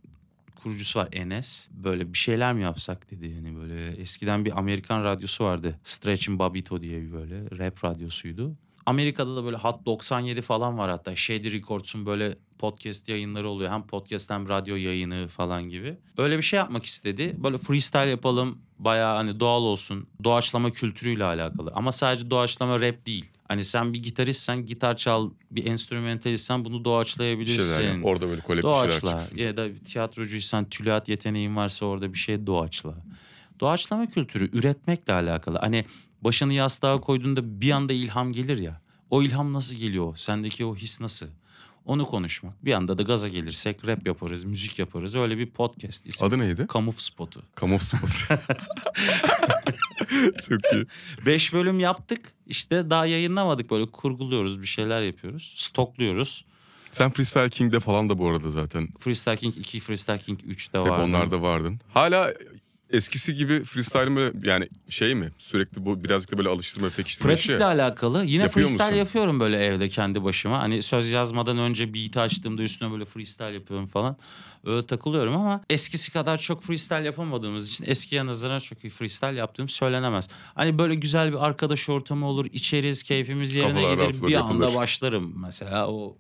kurucusu var Enes. Böyle bir şeyler mi yapsak dedi. yani böyle eskiden bir Amerikan radyosu vardı. Stretchin' Babito diye bir böyle rap radyosuydu. Amerika'da da böyle Hot 97 falan var hatta. Shady Records'un böyle podcast yayınları oluyor. Hem podcast hem radyo yayını falan gibi. Öyle bir şey yapmak istedi. Böyle freestyle yapalım, bayağı hani doğal olsun doğaçlama kültürüyle alakalı. Ama sadece doğaçlama rap değil. Hani sen bir gitaristsen gitar çal, bir enstrümentalistsen bunu doğaçlayabilirsin. Şeyler, yani orada böyle kolektif Doğaçla. Ya da tiyatrocuysan tülat yeteneğin varsa orada bir şey doğaçla. Doğaçlama kültürü üretmekle alakalı. Hani başını yastığa koyduğunda bir anda ilham gelir ya. O ilham nasıl geliyor? Sendeki o his nasıl? Onu konuşmak. Bir anda da gaza gelirsek rap yaparız, müzik yaparız. Öyle bir podcast ismi. Adı neydi? Kamuf Spot'u. Kamuf Spot'u. [laughs] Çok iyi. Beş bölüm yaptık. İşte daha yayınlamadık. Böyle kurguluyoruz, bir şeyler yapıyoruz. Stokluyoruz. Sen Freestyle King'de falan da bu arada zaten. Freestyle King 2, Freestyle King 3'te Hep vardın. Hep onlarda vardın. Hala eskisi gibi freestyle mı yani şey mi sürekli bu birazcık da böyle alıştırma pekiştirme Pratikle işi. alakalı yine Yapıyor freestyle musun? yapıyorum böyle evde kendi başıma. Hani söz yazmadan önce beat açtığımda üstüne böyle freestyle yapıyorum falan. Öyle takılıyorum ama eskisi kadar çok freestyle yapamadığımız için eskiye nazaran çok iyi freestyle yaptığım söylenemez. Hani böyle güzel bir arkadaş ortamı olur içeriz keyfimiz yerine Kafalar gider bir yapılır. anda başlarım mesela o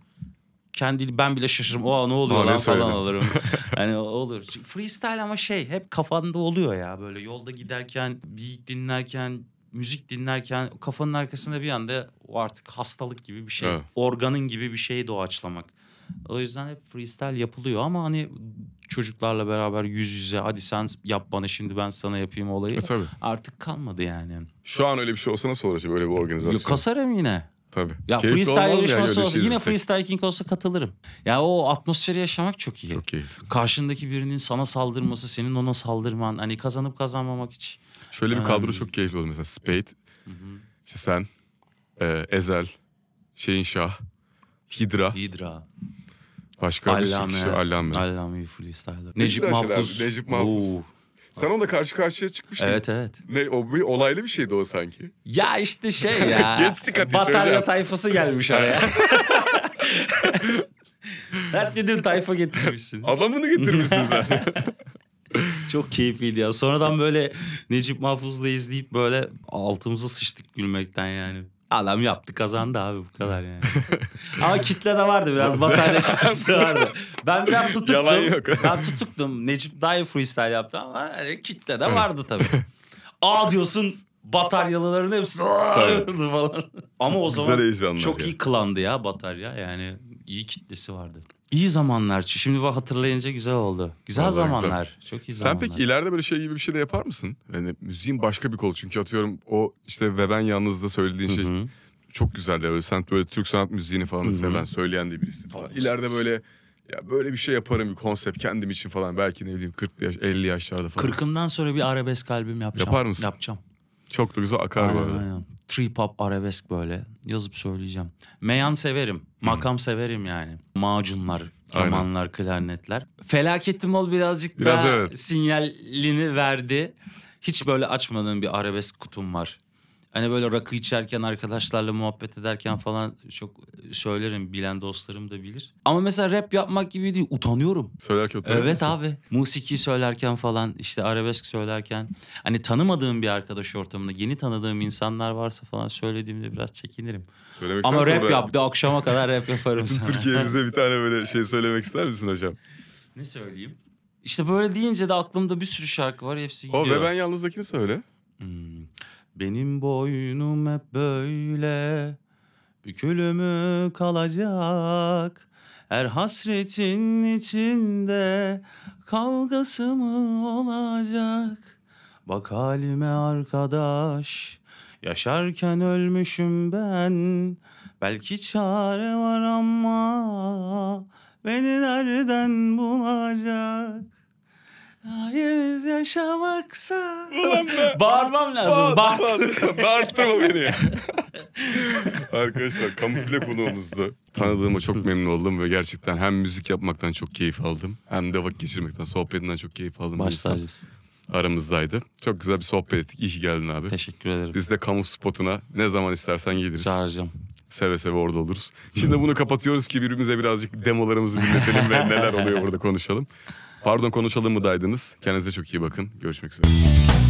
kendi ben bile şaşırırım. Oha ne oluyor Abi lan söyledim. falan alırım. [laughs] hani olur. Freestyle ama şey hep kafanda oluyor ya böyle yolda giderken, bir dinlerken, müzik dinlerken kafanın arkasında bir anda o artık hastalık gibi bir şey. Evet. Organın gibi bir şeyi doğaçlamak. O yüzden hep freestyle yapılıyor ama hani çocuklarla beraber yüz yüze hadi sen yap bana şimdi ben sana yapayım olayı. E, tabii. Artık kalmadı yani. Şu an öyle bir şey olsa nasıl olur böyle bir organizasyon? Kasarım yine. Tabii. Ya Keyifli freestyle yarışması olsa yine freestyle king olsa katılırım. Ya o atmosferi yaşamak çok iyi. Çok iyi. Karşındaki birinin sana saldırması, senin ona saldırman hani kazanıp kazanmamak hiç. Şöyle bir kadro çok keyifli olur mesela Spade, hı işte sen, e, Ezel, Şeyin Şah, Hidra. Hidra. Başka Allame, bir sürü kişi Allame. Allame freestyler. Necip Mahfuz. Necip Mahfuz. Oo. Sen onunla karşı karşıya çıkmıştın. Evet evet. Ne o bir olaylı bir şeydi o sanki. Ya işte şey ya. [laughs] Geçtik ateş Batarya hocam. tayfası gelmiş araya. [laughs] Dertlidir tayfa getirmişsiniz. Adamını getirmişsiniz [laughs] Çok keyifliydi ya. Sonradan böyle Necip Mahfuz'la izleyip böyle altımıza sıçtık gülmekten yani. Adam yaptı kazandı abi bu kadar yani. [laughs] Ama kitle de vardı biraz [laughs] batarya kitlesi vardı. Ben biraz [laughs] tutuktum. Yalan yok. ben tutuktum. Necip daha iyi freestyle yaptı ama yani kitle de vardı tabii. A diyorsun bataryalıların hepsi falan. Ama o Güzel zaman çok ya. iyi klandı ya batarya yani iyi kitlesi vardı. İyi zamanlar. Şimdi bu hatırlayınca güzel oldu. Güzel Vallahi zamanlar. Güzel. Çok iyi Sen zamanlar. Sen peki ileride böyle şey gibi bir şey de yapar mısın? Yani müziğin başka bir kolu. Çünkü atıyorum o işte ve ben yalnızda söylediğin şey Hı-hı. çok güzeldi. Böyle sen böyle Türk sanat müziğini falan Hı-hı. seven, söyleyen de birisin. İleride böyle ya böyle bir şey yaparım bir konsept kendim için falan. Belki ne bileyim 40 yaş, 50 yaşlarda falan. Kırkımdan sonra bir arabesk albüm yapacağım. Yapar mısın? Yapacağım. Çok da güzel akar aynen, böyle. Aynen. Trip hop arabesk böyle yazıp söyleyeceğim. Meyan severim. Makam severim yani. Macunlar, kemanlar, Aynen. klarnetler. Felaketli mol birazcık Biraz daha evet. sinyalini verdi. Hiç böyle açmadığım bir arabesk kutum var. Hani böyle rakı içerken arkadaşlarla muhabbet ederken falan çok söylerim. Bilen dostlarım da bilir. Ama mesela rap yapmak gibi değil. Utanıyorum. Söylerken utanıyor Evet musun? abi. Musiki söylerken falan işte arabesk söylerken. Hani tanımadığım bir arkadaş ortamında yeni tanıdığım insanlar varsa falan söylediğimde biraz çekinirim. Söylemek Ama rap yap de akşama kadar rap yaparım sana. Türkiye'mize bir tane böyle şey [laughs] söylemek ister misin hocam? Ne söyleyeyim? İşte böyle deyince de aklımda bir sürü şarkı var. Hepsi O ve ben yalnızdakini söyle. Hmm. Benim boynum hep böyle bükülü kalacak? Her hasretin içinde kavgası mı olacak? Bak halime arkadaş, yaşarken ölmüşüm ben. Belki çare var ama beni nereden bulacak? Hayır yaşamaksa. Ulan Bağırmam lazım. Bağır, bağır, bağırtırma [laughs] beni. Arkadaşlar kamufle konuğumuzdu. Tanıdığıma çok memnun oldum ve gerçekten hem müzik yapmaktan çok keyif aldım. Hem de vakit geçirmekten, sohbetinden çok keyif aldım. Baş Aramızdaydı. Çok güzel bir sohbet ettik. İyi geldin abi. Teşekkür ederim. Biz de kamu spotuna ne zaman istersen geliriz. Çağıracağım seve seve orada oluruz. Şimdi bunu kapatıyoruz ki birbirimize birazcık demolarımızı dinletelim ve [laughs] neler oluyor burada konuşalım. Pardon konuşalım mı daydınız. Kendinize çok iyi bakın. Görüşmek üzere.